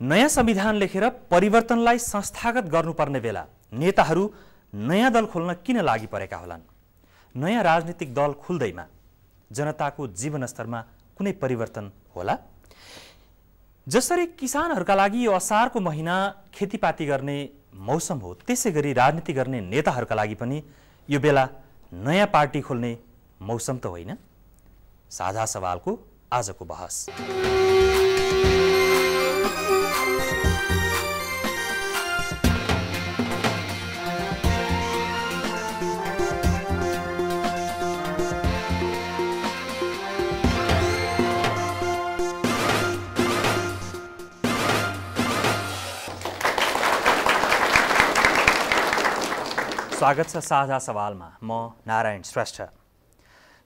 नयाँ संविधान लेखेर परिवर्तनलाई संस्थागत गर्नुपर्ने बेला नेताहरू नयाँ दल खोल्न किन लागि परेका होलान् नयाँ राजनीतिक दल खुल्दैमा जनताको जीवनस्तरमा कुनै परिवर्तन होला जसरी किसानहरूका लागि यो असारको महिना खेतीपाती गर्ने मौसम हो त्यसै गरी राजनीति गर्ने नेताहरूका लागि पनि यो बेला नयाँ पार्टी खोल्ने मौसम त होइन साझा सवालको आजको बहस स्वागत छ साझा सवालमा म नारायण श्रेष्ठ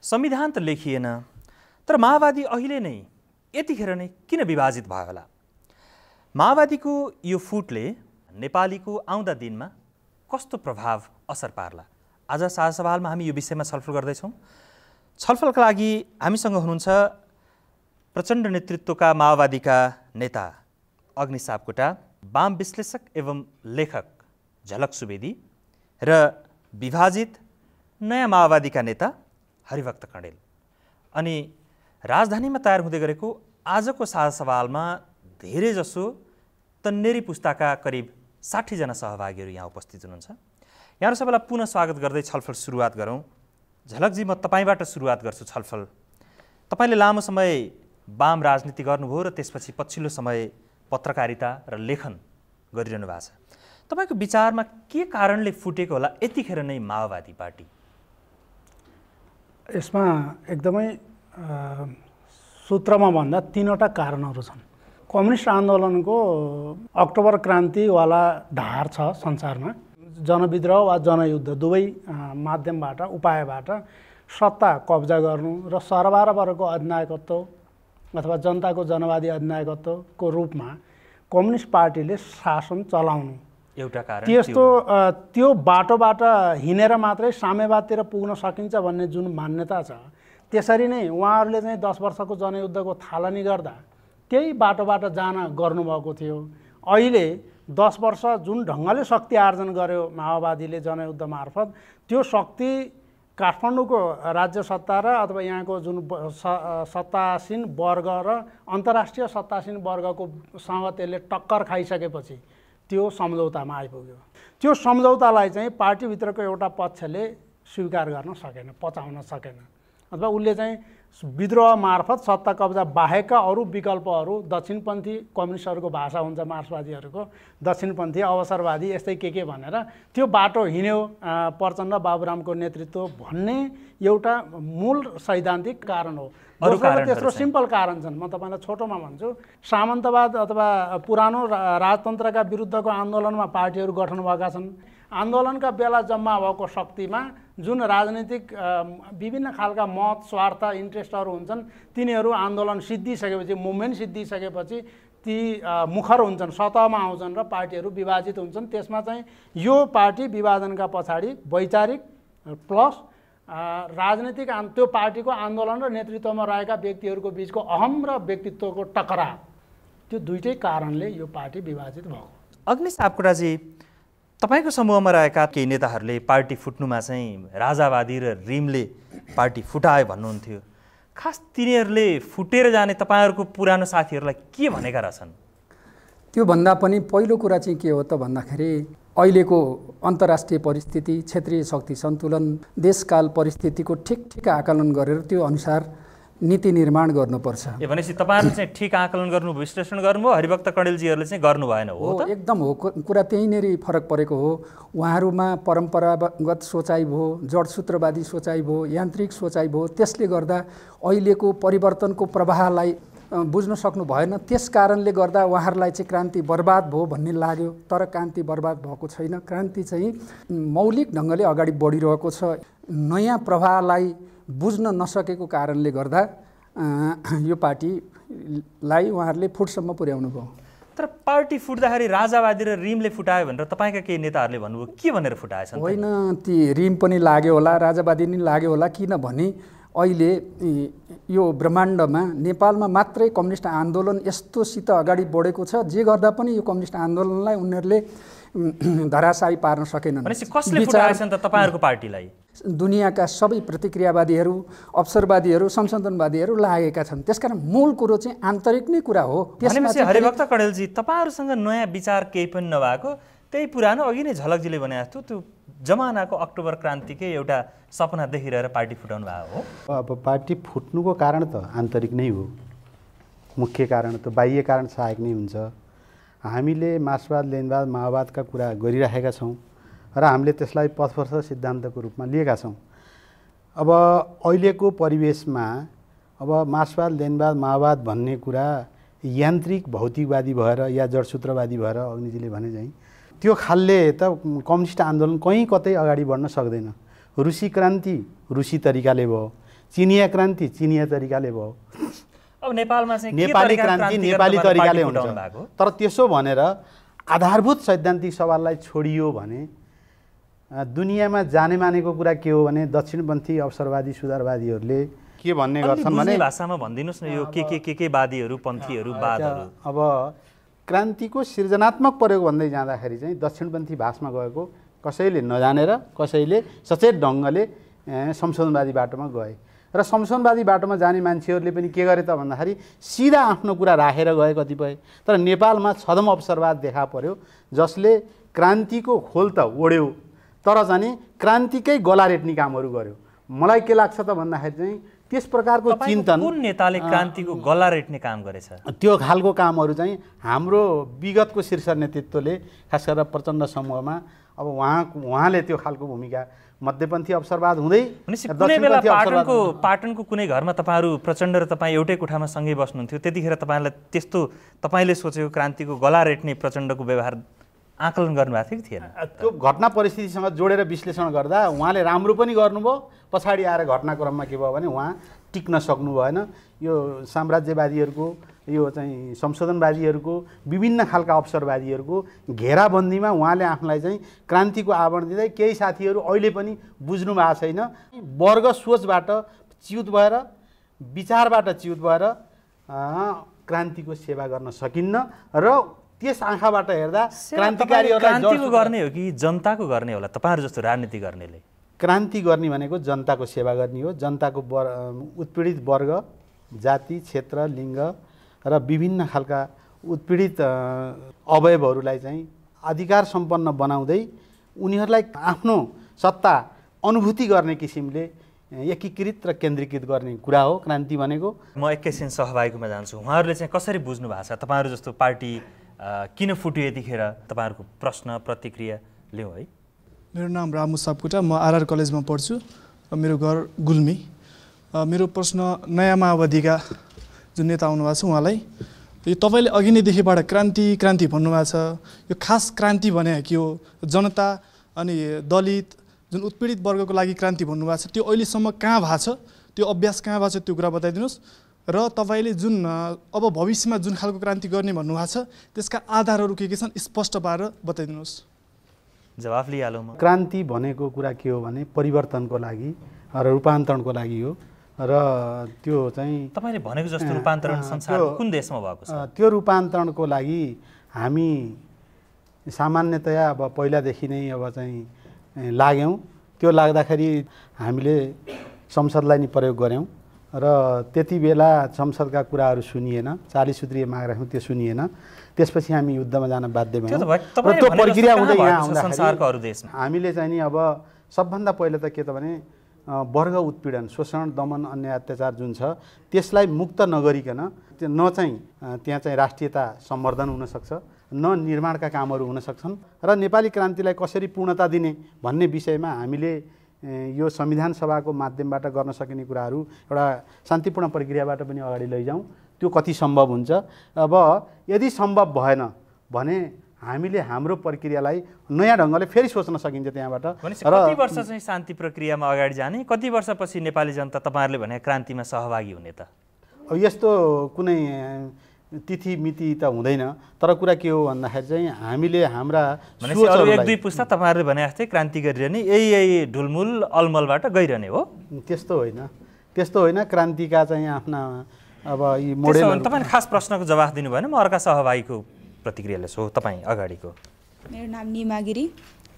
संविधान त लेखिएन तर माओवादी अहिले नै यतिखेर नै किन विभाजित भयो होला माओवादीको यो फुटले नेपालीको आउँदा दिनमा कस्तो प्रभाव असर पार्ला आज साझा सवालमा हामी यो विषयमा छलफल गर्दैछौँ छलफलका लागि हामीसँग हुनुहुन्छ प्रचण्ड नेतृत्वका माओवादीका नेता अग्निसापकोटा वाम विश्लेषक एवं लेखक झलक सुवेदी र विभाजित नयाँ माओवादीका नेता हरिभक्त कँडेल अनि राजधानीमा तयार हुँदै गरेको आजको साझा सवालमा धेरैजसो तन्नेरी पुस्ताका करिब साठीजना सहभागीहरू यहाँ उपस्थित हुनुहुन्छ यहाँहरू सबैलाई पुनः स्वागत गर्दै छलफल सुरुवात गरौँ झलकजी म तपाईँबाट सुरुवात गर्छु छलफल तपाईँले लामो समय वाम राजनीति गर्नुभयो र त्यसपछि पछिल्लो समय पत्रकारिता र लेखन गरिरहनु भएको छ तपाईँको विचारमा के कारणले फुटेको होला यतिखेर नै माओवादी पार्टी यसमा एकदमै सूत्रमा भन्दा तिनवटा कारणहरू छन् कम्युनिस्ट आन्दोलनको अक्टोबर क्रान्तिवाला धार छ संसारमा जनविद्रोह वा जनयुद्ध दुवै माध्यमबाट उपायबाट सत्ता कब्जा गर्नु र वर्गको अधिनायकत्व अथवा जनताको जनवादी अधिनायकत्वको रूपमा कम्युनिस्ट पार्टीले शासन चलाउनु एउटा कारण त्यस्तो त्यो बाटोबाट हिँडेर मात्रै साम्यवादतिर पुग्न सकिन्छ भन्ने जुन मान्यता छ त्यसरी नै उहाँहरूले चाहिँ दस वर्षको जनयुद्धको थालनी गर्दा त्यही बाटोबाट जान गर्नुभएको थियो अहिले दस वर्ष जुन ढङ्गले शक्ति आर्जन गर्यो माओवादीले जनयुद्ध मार्फत त्यो शक्ति काठमाडौँको राज्य सत्ता र अथवा यहाँको जुन सत्तासीन वर्ग र अन्तर्राष्ट्रिय सत्तासीन वर्गको सँग त्यसले टक्कर खाइसकेपछि त्यो सम्झौतामा आइपुग्यो त्यो सम्झौतालाई चाहिँ पार्टीभित्रको एउटा पक्षले स्वीकार गर्न सकेन पचाउन सकेन अथवा उसले चाहिँ विद्रोह मार्फत सत्ता कब्जा बाहेकका अरू विकल्पहरू दक्षिणपन्थी कम्युनिस्टहरूको भाषा हुन्छ मार्क्सवादीहरूको दक्षिणपन्थी अवसरवादी यस्तै के के भनेर त्यो बाटो हिँड्यो प्रचण्ड बाबुरामको नेतृत्व भन्ने एउटा मूल सैद्धान्तिक कारण हो तेस्रो सिम्पल कारण छन् म तपाईँलाई छोटोमा भन्छु सामन्तवाद अथवा पुरानो राजतन्त्रका विरुद्धको आन्दोलनमा पार्टीहरू गठन भएका छन् आन्दोलनका बेला जम्मा भएको शक्तिमा जुन राजनीतिक विभिन्न खालका मत स्वार्थ इन्ट्रेस्टहरू हुन्छन् तिनीहरू आन्दोलन सिद्धिसकेपछि मुभमेन्ट सिद्धिसकेपछि ती मुखर हुन्छन् सतहमा आउँछन् र पार्टीहरू विभाजित हुन्छन् त्यसमा चाहिँ यो पार्टी विभाजनका पछाडि वैचारिक प्लस राजनीतिक त्यो पार्टीको आन्दोलन र नेतृत्वमा रहेका व्यक्तिहरूको बिचको अहम र व्यक्तित्वको टकराव त्यो दुइटै कारणले यो पार्टी विभाजित भएको अग्नि सापकोटाजी तपाईँको समूहमा रहेका केही नेताहरूले पार्टी फुट्नुमा चाहिँ राजावादी र रिमले पार्टी फुटायो भन्नुहुन्थ्यो खास तिनीहरूले फुटेर जाने तपाईँहरूको पुरानो साथीहरूलाई के भनेका रहेछन् त्योभन्दा पनि पहिलो कुरा चाहिँ के हो त भन्दाखेरि अहिलेको अन्तर्राष्ट्रिय परिस्थिति क्षेत्रीय शक्ति सन्तुलन देशकाल परिस्थितिको ठिक ठिक आकलन गरेर त्यो अनुसार नीति निर्माण गर्नुपर्छ भनेपछि तपाईँहरूले चाहिँ ठिक आकलन गर्नु विश्लेषण गर्नुभयो हरिभक्त कणेलजीहरूले चाहिँ गर्नु भएन हो एकदम हो कुरा त्यहीँनिर फरक परेको हो उहाँहरूमा परम्परागत सोचाइ भयो जडसूत्रवादी सोचाइ भयो यान्त्रिक सोचाइ भयो त्यसले गर्दा अहिलेको परिवर्तनको प्रवाहलाई बुझ्न सक्नु भएन त्यस कारणले गर्दा उहाँहरूलाई चाहिँ क्रान्ति बर्बाद भयो भन्ने लाग्यो तर क्रान्ति बर्बाद भएको छैन क्रान्ति चाहिँ मौलिक ढङ्गले अगाडि बढिरहेको छ नयाँ प्रवाहलाई बुझ्न नसकेको कारणले गर्दा यो पार्टीलाई उहाँहरूले फुटसम्म पुर्याउनु भयो तर पार्टी फुट्दाखेरि राजावादी र रिमले फुटायो भनेर तपाईँका केही नेताहरूले भन्नुभयो के भनेर फुटाएछ होइन ती रिम पनि लाग्यो होला राजावादी नै लाग्यो होला किनभने अहिले यो ब्रह्माण्डमा नेपालमा मात्रै कम्युनिस्ट आन्दोलन यस्तोसित अगाडि बढेको छ जे गर्दा पनि यो कम्युनिस्ट आन्दोलनलाई उनीहरूले धराशायी पार्न सकेनन् कसले त तपाईँहरूको पार्टीलाई दुनियाँका सबै प्रतिक्रियावादीहरू अवसरवादीहरू संशोधनवादीहरू लागेका छन् त्यसकारण मूल कुरो चाहिँ आन्तरिक नै कुरा हो त्यसपछि हरिभक्त कडेलजी तपाईँहरूसँग नयाँ विचार केही पनि नभएको त्यही पुरानो अघि नै झलकजीले भने जस्तो त्यो जमानाको अक्टोबर क्रान्तिकै एउटा सपना देखिरहेर पार्टी फुटाउनु भएको हो अब पार्टी फुट्नुको कारण त आन्तरिक नै हो मुख्य कारण त बाह्य कारण सहायक नै हुन्छ हामीले मार्क्सवाद लेनवाद माओवादका कुरा गरिराखेका छौँ र हामीले त्यसलाई पथवर्ष सिद्धान्तको रूपमा लिएका छौँ अब अहिलेको परिवेशमा अब मार्क्सवाद लेनवाद माओवाद भन्ने कुरा यान्त्रिक भौतिकवादी भएर या जडसूत्रवादी भएर अग्निजीले भने चाहिँ त्यो खालले त कम्युनिस्ट आन्दोलन कहीँ कतै अगाडि बढ्न सक्दैन रुसी क्रान्ति रुसी तरिकाले भयो चिनिया क्रान्ति चिनिया तरिकाले भयो अब नेपालमा चाहिँ नेपाली क्रान्ति नेपाली तरिकाले हुन्छ तर त्यसो भनेर आधारभूत सैद्धान्तिक सवाललाई छोडियो भने दुनियाँमा जाने मानेको कुरा के हो भने दक्षिणपन्थी अवसरवादी सुधारवादीहरूले के भन्ने गर्छन् भने भाषामा भनिदिनुहोस् न यो के के के के वादीहरू पन्थीहरू अब क्रान्तिको सृजनात्मक प्रयोग भन्दै जाँदाखेरि चाहिँ दक्षिणपन्थी भाषमा गएको कसैले नजानेर कसैले सचेत ढङ्गले संशोधनवादी बाटोमा गए र संशोधनवादी बाटोमा जाने मान्छेहरूले पनि के गरे त भन्दाखेरि सिधा आफ्नो कुरा राखेर गए कतिपय तर नेपालमा छदम अवसरवाद देखा पर्यो जसले क्रान्तिको खोल त ओढ्यो तर जाने क्रान्तिकै रेट्ने कामहरू गर्यो मलाई के लाग्छ त भन्दाखेरि चाहिँ त्यस प्रकारको चिन्तन कुन नेताले क्रान्तिको गला रेट्ने काम गरेछ त्यो खालको कामहरू चाहिँ हाम्रो विगतको शीर्ष नेतृत्वले खास गरेर प्रचण्ड समूहमा अब उहाँ उहाँले त्यो खालको भूमिका मध्यपन्थी अवसरवाद हुँदै पाटनको पाटनको कुनै घरमा तपाईँहरू प्रचण्ड र तपाईँ एउटै कोठामा सँगै बस्नुहुन्थ्यो त्यतिखेर तपाईँलाई त्यस्तो तपाईँले सोचेको क्रान्तिको गला रेट्ने प्रचण्डको व्यवहार आकलन गर्नुभएको थियो कि थिएन त्यो घटना परिस्थितिसँग जोडेर विश्लेषण गर्दा उहाँले राम्रो पनि गर्नुभयो पछाडि आएर घटनाक्रममा के भयो भने उहाँ टिक्न सक्नु भएन यो साम्राज्यवादीहरूको यो चाहिँ संशोधनवादीहरूको विभिन्न खालका अवसरवादीहरूको घेराबन्दीमा उहाँले आफूलाई चाहिँ क्रान्तिको आवरण दिँदै केही साथीहरू अहिले पनि बुझ्नु भएको छैन वर्ग सोचबाट च्युत भएर विचारबाट च्युत भएर क्रान्तिको सेवा गर्न सकिन्न र त्यस आँखाबाट हेर्दा क्रान्तिको गर्ने हो कि जनताको गर्ने होला तपाईँहरू जस्तो राजनीति गर्नेले क्रान्ति गर्ने भनेको जनताको सेवा गर्ने हो जनताको वर् उत्पीडित वर्ग जाति क्षेत्र लिङ्ग र विभिन्न खालका उत्पीडित अवयवहरूलाई चाहिँ अधिकार सम्पन्न बनाउँदै उनीहरूलाई आफ्नो सत्ता अनुभूति गर्ने किसिमले एकीकृत र केन्द्रीकृत गर्ने कुरा हो क्रान्ति भनेको म एकैछिन सहभागीमा जान्छु उहाँहरूले चाहिँ कसरी बुझ्नु भएको छ तपाईँहरू जस्तो पार्टी किन फुट्यो यतिखेर तपाईँहरूको प्रश्न प्रतिक्रिया लिउँ है मेरो नाम रामु सापकोटा म आरआर कलेजमा पढ्छु र मेरो घर गुल्मी मेरो प्रश्न नयाँ माओवादीका जुन नेता आउनुभएको छ उहाँलाई यो तपाईँले अघि नैदेखिबाट क्रान्ति क्रान्ति भन्नुभएको छ यो खास क्रान्ति भने के हो जनता अनि दलित जुन उत्पीडित वर्गको लागि क्रान्ति भन्नुभएको छ त्यो अहिलेसम्म कहाँ भएको छ त्यो अभ्यास कहाँ भएको छ त्यो कुरा बताइदिनुहोस् र तपाईँले जुन अब भविष्यमा जुन खालको क्रान्ति गर्ने भन्नुभएको छ त्यसका आधारहरू के के छन् स्पष्ट पारेर बताइदिनुहोस् जवाफ लिइहालौँ क्रान्ति भनेको कुरा के हो भने परिवर्तनको लागि र रूपान्तरणको लागि हो र त्यो चाहिँ तपाईँले भनेको जस्तो रूपान्तरण संसार कुन देशमा भएको छ त्यो रूपान्तरणको लागि हामी सामान्यतया अब पहिलादेखि नै अब चाहिँ लाग्यौँ त्यो लाग्दाखेरि हामीले संसदलाई नि प्रयोग गऱ्यौँ र त्यति बेला संसदका कुराहरू सुनिएन चालिस सूत्रीय माग राख्यौँ त्यो सुनिएन त्यसपछि हामी युद्धमा जान बाध्य भयौँ त्यो प्रक्रिया हुँदै यहाँ आउँदाखेरि हामीले चाहिँ नि अब सबभन्दा पहिला त के त भने वर्ग उत्पीडन शोषण दमन अन्य अत्याचार जुन छ त्यसलाई मुक्त नगरिकन न चाहिँ त्यहाँ चाहिँ राष्ट्रियता सम्वर्धन हुनसक्छ न निर्माणका कामहरू हुनसक्छन् र नेपाली क्रान्तिलाई कसरी पूर्णता दिने भन्ने विषयमा हामीले यो संविधान सभाको माध्यमबाट गर्न सकिने कुराहरू एउटा शान्तिपूर्ण प्रक्रियाबाट पनि अगाडि लैजाउँ त्यो कति सम्भव हुन्छ अब यदि सम्भव भएन भने हामीले हाम्रो प्रक्रियालाई नयाँ ढङ्गले फेरि सोच्न सकिन्छ त्यहाँबाट कति वर्ष चाहिँ शान्ति प्रक्रियामा अगाडि जाने कति वर्षपछि नेपाली जनता तपाईँहरूले भने क्रान्तिमा सहभागी हुने त अब यस्तो कुनै तिथि मिति त हुँदैन तर कुरा के हो भन्दाखेरि चाहिँ हामीले हाम्रा एक दुई पुस्ता तपाईँहरूले भने जस्तै क्रान्ति गरिरहने यही यही ढुलमुल अलमलबाट गइरहने हो त्यस्तो होइन त्यस्तो होइन क्रान्तिका चाहिँ आफ्ना अब यी मोडेल तपाईँले खास प्रश्नको जवाफ दिनुभयो भने म अर्का सहभागीको प्रतिक्रियाले सो तपाईँ अगाडिको मेरो नाम निमा गिरी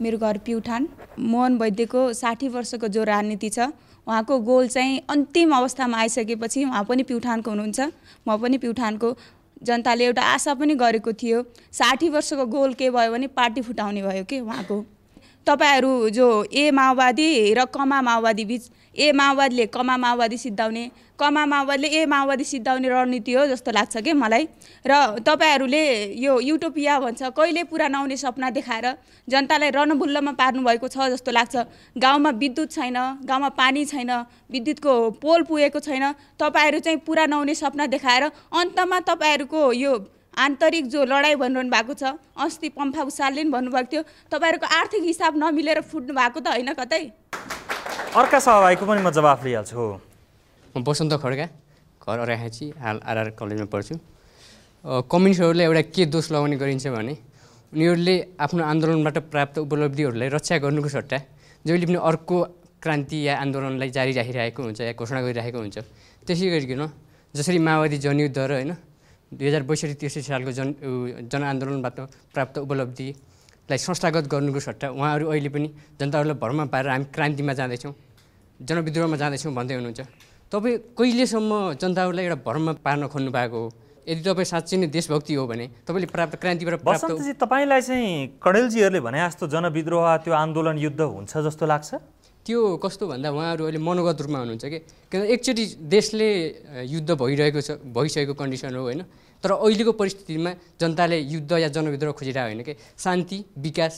मेरो घर प्युठान मोहन वैद्यको साठी वर्षको जो राजनीति छ उहाँको गोल चाहिँ अन्तिम अवस्थामा आइसकेपछि उहाँ पनि प्युठानको हुनुहुन्छ म पनि प्युठानको जनताले एउटा आशा पनि गरेको थियो साठी वर्षको गोल के भयो भने पार्टी फुटाउने भयो कि उहाँको तपाईँहरू जो ए माओवादी र कमा माओवादी बिच ए माओवादीले कमा माओवादी सिद्धाउने कमा माओवादीले ए माओवादी सिद्धाउने रणनीति हो जस्तो लाग्छ कि मलाई र तपाईँहरूले यो युटोपिया भन्छ कहिले पुरा नहुने सपना देखाएर जनतालाई रणभुल्लमा पार्नुभएको छ जस्तो लाग्छ गाउँमा विद्युत छैन गाउँमा पानी छैन विद्युतको पोल पुगेको छैन तपाईँहरू चाहिँ पुरा नहुने सपना देखाएर अन्तमा तपाईँहरूको यो आन्तरिक जो लडाइँ भनिरहनु भएको छ अस्ति पम्फा उसालले पनि भन्नुभएको थियो तपाईँहरूको आर्थिक हिसाब नमिलेर फुट्नु भएको त होइन कतै अर्का सहभागीको पनि म जवाफ लिइहाल्छु म बसन्त खड्का घर अराखाँची हाल आरआर कलेजमा पढ्छु कम्युनिस्टहरूले एउटा के दोष लगाउने गरिन्छ भने उनीहरूले आफ्नो आन्दोलनबाट प्राप्त उपलब्धिहरूलाई रक्षा गर्नुको सट्टा जहिले पनि अर्को क्रान्ति या आन्दोलनलाई जारी राखिरहेको हुन्छ या घोषणा गरिरहेको हुन्छ त्यसै गरिकन जसरी माओवादी जनयुद्ध र होइन दुई हजार बैसठी त्रिसठी सालको जन जनआन्दोलनबाट प्राप्त उपलब्धि लाई संस्थागत गर्नुको सट्टा उहाँहरू अहिले पनि जनताहरूलाई भरमा पारेर हामी क्रान्तिमा जाँदैछौँ जनविद्रोहमा जाँदैछौँ भन्दै हुनुहुन्छ तपाईँ कहिलेसम्म जनताहरूलाई एउटा भरमा पार्न खोज्नु भएको हो यदि तपाईँ साँच्चै नै देशभक्ति हो भने तपाईँले प्राप्त क्रान्तिबाट प्राप्त तपाईँलाई चाहिँ कडेलजीहरूले भने जस्तो जनविद्रोह त्यो आन्दोलन युद्ध हुन्छ जस्तो लाग्छ त्यो कस्तो भन्दा उहाँहरू अहिले मनोगत रूपमा हुनुहुन्छ कि किनभने एकचोटि देशले युद्ध भइरहेको छ भइसकेको कन्डिसन हो होइन तर अहिलेको परिस्थितिमा जनताले युद्ध या जनविद्रोह खोजिरहेको होइन कि शान्ति विकास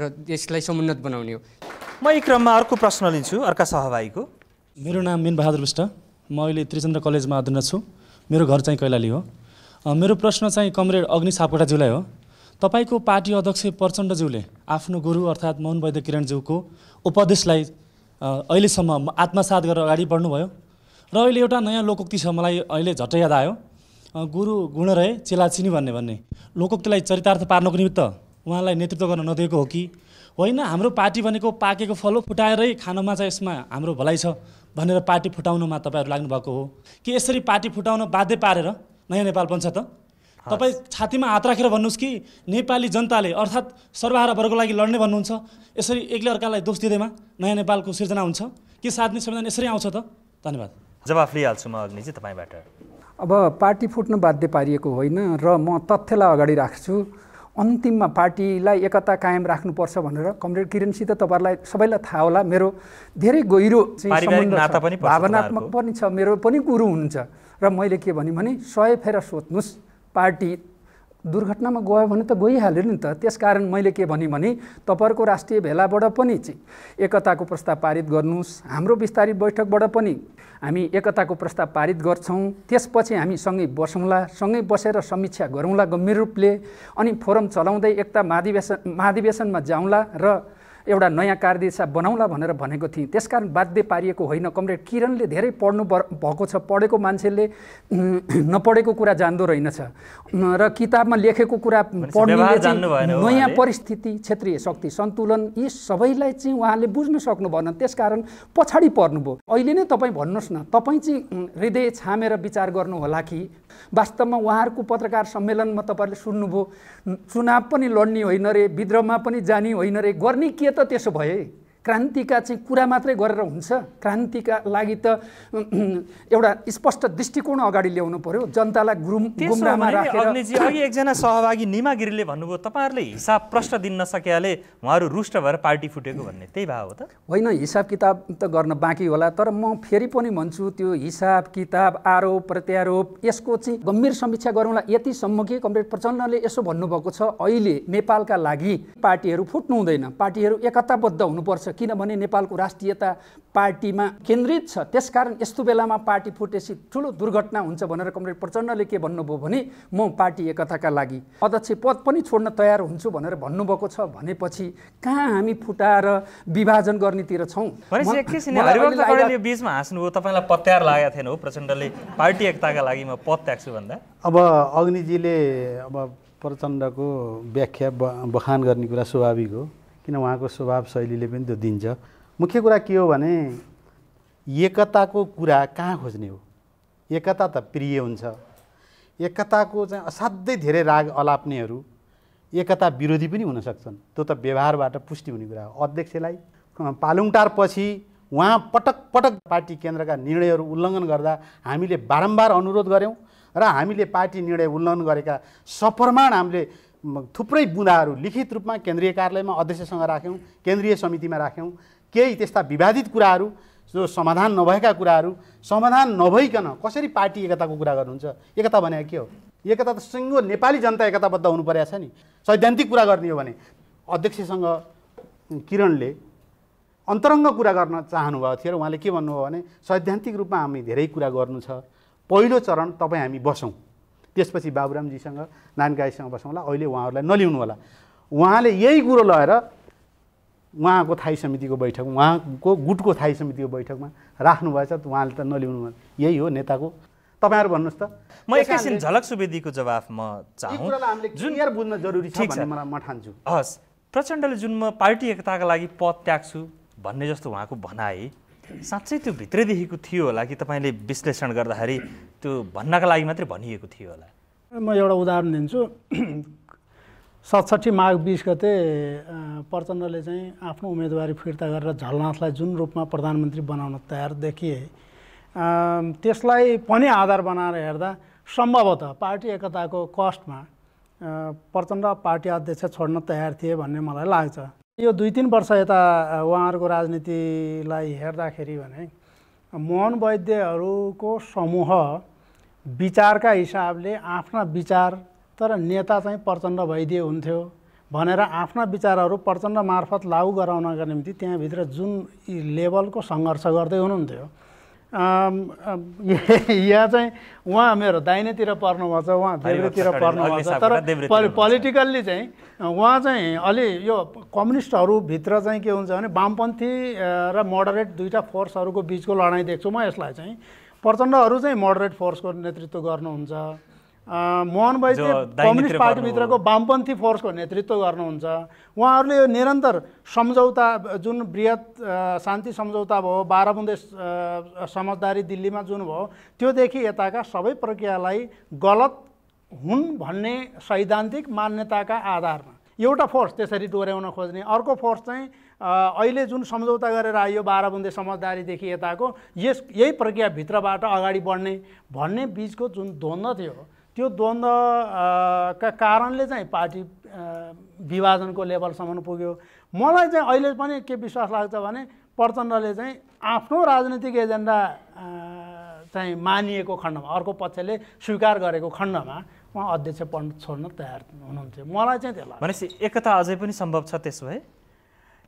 र देशलाई समुन्नत बनाउने हो म एक क्रममा अर्को प्रश्न लिन्छु अर्का सहभागीको मेरो नाम मेनबहादुर विष्ट म अहिले त्रिचन्द्र कलेजमा अध्ययनरत छु मेरो घर चाहिँ कैलाली हो मेरो प्रश्न चाहिँ कमरेड अग्नि सापकोटाज्यूलाई हो तपाईँको पार्टी अध्यक्ष प्रचण्डज्यूले आफ्नो गुरु अर्थात् मोहन वैद्य किरणज्यूको उपदेशलाई अहिलेसम्म आत्मसात गरेर अगाडि बढ्नुभयो र अहिले एउटा नयाँ लोकोक्ति छ मलाई अहिले झट्ट याद आयो गुरु गुण रहे चेला चिनी भन्ने भन्ने लोकोक्तिलाई चरितार्थ पार्नको निमित्त उहाँलाई नेतृत्व गर्न नदिएको हो कि होइन हाम्रो पार्टी भनेको पाकेको फलो फुटाएरै खानमा चाहिँ यसमा हाम्रो भलाइ छ भनेर पार्टी फुटाउनमा तपाईँहरू लाग्नुभएको हो कि यसरी पार्टी फुटाउन बाध्य पारेर नयाँ नेपाल बन्छ त तपाईँ छातीमा हात राखेर भन्नुहोस् कि नेपाली जनताले अर्थात् सर्वहारा वर्गको लागि लड्ने भन्नुहुन्छ यसरी एक्लै अर्कालाई दोष दिँदैमा नयाँ नेपालको सिर्जना हुन्छ के साथ नै संविधान यसरी आउँछ त धन्यवाद जवाफ लिइहाल्छु म अग्निजी तपाईँबाट अब पार्टी फुट्न बाध्य पारिएको होइन र म तथ्यलाई अगाडि राख्छु अन्तिममा पार्टीलाई एकता कायम राख्नुपर्छ भनेर कमरेड किरणसित तपाईँहरूलाई सबैलाई थाहा होला मेरो धेरै गहिरो भावनात्मक पनि छ मेरो पनि गुरु हुनुहुन्छ र मैले के भने सय फेर सोध्नुहोस् पार्टी दुर्घटनामा गयो भने त गइहाल्यो नि त त्यसकारण मैले के भनेँ भने तपाईँहरूको राष्ट्रिय भेलाबाट पनि चाहिँ एकताको प्रस्ताव पारित गर्नुहोस् हाम्रो विस्तारित बैठकबाट पनि हामी एकताको प्रस्ताव पारित गर्छौँ त्यसपछि हामी सँगै बसौँला सँगै बसेर समीक्षा गरौँला गम्भीर रूपले अनि फोरम चलाउँदै एकता महाधिवेशन महाधिवेशनमा जाउँला र एउटा नयाँ कार्यदिशा बनाउँला भनेर भनेको थिएँ त्यसकारण बाध्य पारिएको होइन कमरेड किरणले धेरै पढ्नु भएको छ पढेको मान्छेले नपढेको कुरा जान्दो रहेनछ र किताबमा लेखेको कुरा पढ्नेले नयाँ परिस्थिति क्षेत्रीय शक्ति सन्तुलन यी सबैलाई चाहिँ उहाँले बुझ्न सक्नु भएन त्यसकारण पछाडि पर्नुभयो अहिले नै तपाईँ भन्नुहोस् न तपाईँ चाहिँ हृदय छामेर विचार गर्नु होला कि वास्तवमा उहाँहरूको पत्रकार सम्मेलनमा तपाईँहरूले सुन्नुभयो चुनाव पनि लड्ने होइन रे विद्रोहमा पनि जाने होइन रे गर्ने के त त्यसो भए क्रान्तिका चाहिँ कुरा मात्रै गरेर हुन्छ क्रान्तिका लागि त एउटा स्पष्ट दृष्टिकोण अगाडि ल्याउनु पर्यो जनतालाई गुरुम गुमरामा राखेर अघि एकजना सहभागी निमा गिरीले भन्नुभयो तपाईँहरूले हिसाब प्रश्न दिन नसकेकाले उहाँहरू रुष्ट भएर पार्टी फुटेको भन्ने त्यही भाव हो त होइन हिसाब किताब त गर्न बाँकी होला तर म फेरि पनि भन्छु त्यो हिसाब किताब आरोप प्रत्यारोप यसको चाहिँ गम्भीर समीक्षा गरौँला यतिसम्म कि कमरेड प्रचण्डले यसो भन्नुभएको छ अहिले नेपालका लागि पार्टीहरू फुट्नु हुँदैन पार्टीहरू एकताबद्ध हुनुपर्छ किनभने नेपालको राष्ट्रियता पार्टीमा केन्द्रित छ त्यसकारण यस्तो बेलामा पार्टी फुटेपछि ठुलो दुर्घटना हुन्छ भनेर कमरेड प्रचण्डले के भन्नुभयो भने म पार्टी एकताका लागि अध्यक्ष पद पनि छोड्न तयार हुन्छु भनेर भन्नुभएको छ भनेपछि कहाँ हामी फुटाएर विभाजन गर्नेतिर छौँ तपाईँलाई पत्यार लागेको हो प्रचण्डले पार्टी एकताका लागि म पद त्याग्छु भन्दा अब अग्निजीले अब प्रचण्डको व्याख्या बखान गर्ने कुरा स्वाभाविक हो किन उहाँको स्वभाव शैलीले पनि त्यो दिन्छ मुख्य कुरा के हो भने एकताको कुरा कहाँ खोज्ने हो एकता त प्रिय हुन्छ एकताको चाहिँ असाध्यै धेरै राग अलाप्नेहरू एकता विरोधी पनि हुनसक्छन् त्यो त व्यवहारबाट पुष्टि हुने कुरा हो अध्यक्षलाई पालुङटारपछि उहाँ पटक पटक पार्टी केन्द्रका निर्णयहरू उल्लङ्घन गर्दा हामीले बारम्बार अनुरोध गऱ्यौँ र हामीले पार्टी निर्णय उल्लङ्घन गरेका सप्रमाण हामीले थुप्रै बुँदाहरू लिखित रूपमा केन्द्रीय कार्यालयमा अध्यक्षसँग राख्यौँ केन्द्रीय समितिमा राख्यौँ केही त्यस्ता विवादित कुराहरू जो समाधान नभएका कुराहरू समाधान नभइकन कसरी पार्टी एकताको कुरा गर्नुहुन्छ एकता भनेको के हो एकता त सिङ्गो नेपाली जनता एकताबद्ध हुनु परेको छ नि सैद्धान्तिक कुरा गर्ने हो भने अध्यक्षसँग किरणले अन्तरङ्ग कुरा गर्न चाहनुभएको थियो र उहाँले के भन्नुभयो भने सैद्धान्तिक रूपमा हामी धेरै कुरा गर्नु छ पहिलो चरण तपाईँ हामी बसौँ त्यसपछि बाबुरामजीसँग नानकाईसँग बसौँला अहिले उहाँहरूलाई नलिउनु होला उहाँले यही कुरो लगेर उहाँको थाई समितिको बैठक उहाँको गुटको थाई समितिको बैठकमा राख्नुभएछ उहाँले त नलिउनु यही हो नेताको तपाईँहरू भन्नुहोस् त म एकैछिन झलक सुवेदीको जवाफ म चाहन्छु जुन बुझ्न जरुरी छ मलाई म ठान्छु हस् प्रचण्डले जुन म पार्टी एकताका लागि पद त्याग्छु भन्ने जस्तो उहाँको भनाए साँच्चै त्यो भित्रैदेखिको थियो होला कि तपाईँले विश्लेषण गर्दाखेरि त्यो भन्नका लागि मात्रै भनिएको थियो होला म एउटा उदाहरण दिन्छु सतसट्ठी माघ बिस गते प्रचण्डले चाहिँ आफ्नो उम्मेदवारी फिर्ता गरेर झलनाथलाई जुन रूपमा प्रधानमन्त्री बनाउन तयार देखिए त्यसलाई पनि आधार बनाएर हेर्दा सम्भवतः पार्टी एकताको कस्टमा प्रचण्ड पार्टी अध्यक्ष छोड्न तयार थिए भन्ने मलाई लाग्छ यो दुई तिन वर्ष यता उहाँहरूको राजनीतिलाई हेर्दाखेरि भने मोहन वैद्यहरूको समूह विचारका हिसाबले आफ्ना विचार तर नेता चाहिँ प्रचण्ड भइदिए हुन्थ्यो भनेर आफ्ना विचारहरू प्रचण्ड मार्फत लागु गराउनका निम्ति त्यहाँभित्र जुन लेभलको सङ्घर्ष गर्दै हुनुहुन्थ्यो यहाँ चाहिँ उहाँ मेरो दाहिनेतिर पर्नुभएको छ उहाँ देब्रेतिर पर्नुभएको छ तर पोलिटिकल्ली चाहिँ उहाँ चाहिँ अलि यो कम्युनिस्टहरूभित्र चाहिँ के हुन्छ भने वामपन्थी र मोडरेट दुईवटा फोर्सहरूको बिचको लडाइँ देख्छु म यसलाई चाहिँ प्रचण्डहरू चाहिँ मोडरेट फोर्सको नेतृत्व गर्नुहुन्छ मोहन बैले कम्युनिस्ट पार्टीभित्रको वामपन्थी फोर्सको नेतृत्व गर्नुहुन्छ उहाँहरूले यो निरन्तर सम्झौता जुन वृहत शान्ति सम्झौता भयो बाह्र बुन्दे समझदारी दिल्लीमा जुन भयो त्योदेखि यताका सबै प्रक्रियालाई गलत हुन् भन्ने सैद्धान्तिक मान्यताका आधारमा एउटा फोर्स त्यसरी डोर्याउन खोज्ने अर्को फोर्स चाहिँ अहिले जुन सम्झौता गरेर आयो बाह्र बुन्दे समझदारीदेखि यताको यस यही प्रक्रियाभित्रबाट अगाडि बढ्ने भन्ने बिचको जुन द्वन्द्व थियो त्यो द्वन्द्वका कारणले चाहिँ पार्टी विभाजनको लेभलसम्म पुग्यो मलाई चाहिँ अहिले पनि के विश्वास लाग्छ भने प्रचण्डले चाहिँ आफ्नो राजनीतिक एजेन्डा चाहिँ मानिएको खण्डमा अर्को पक्षले स्वीकार गरेको खण्डमा उहाँ अध्यक्ष पद छोड्न तयार हुनुहुन्थ्यो मलाई चाहिँ त्यसलाई भनेपछि एकता अझै पनि सम्भव छ त्यसो भए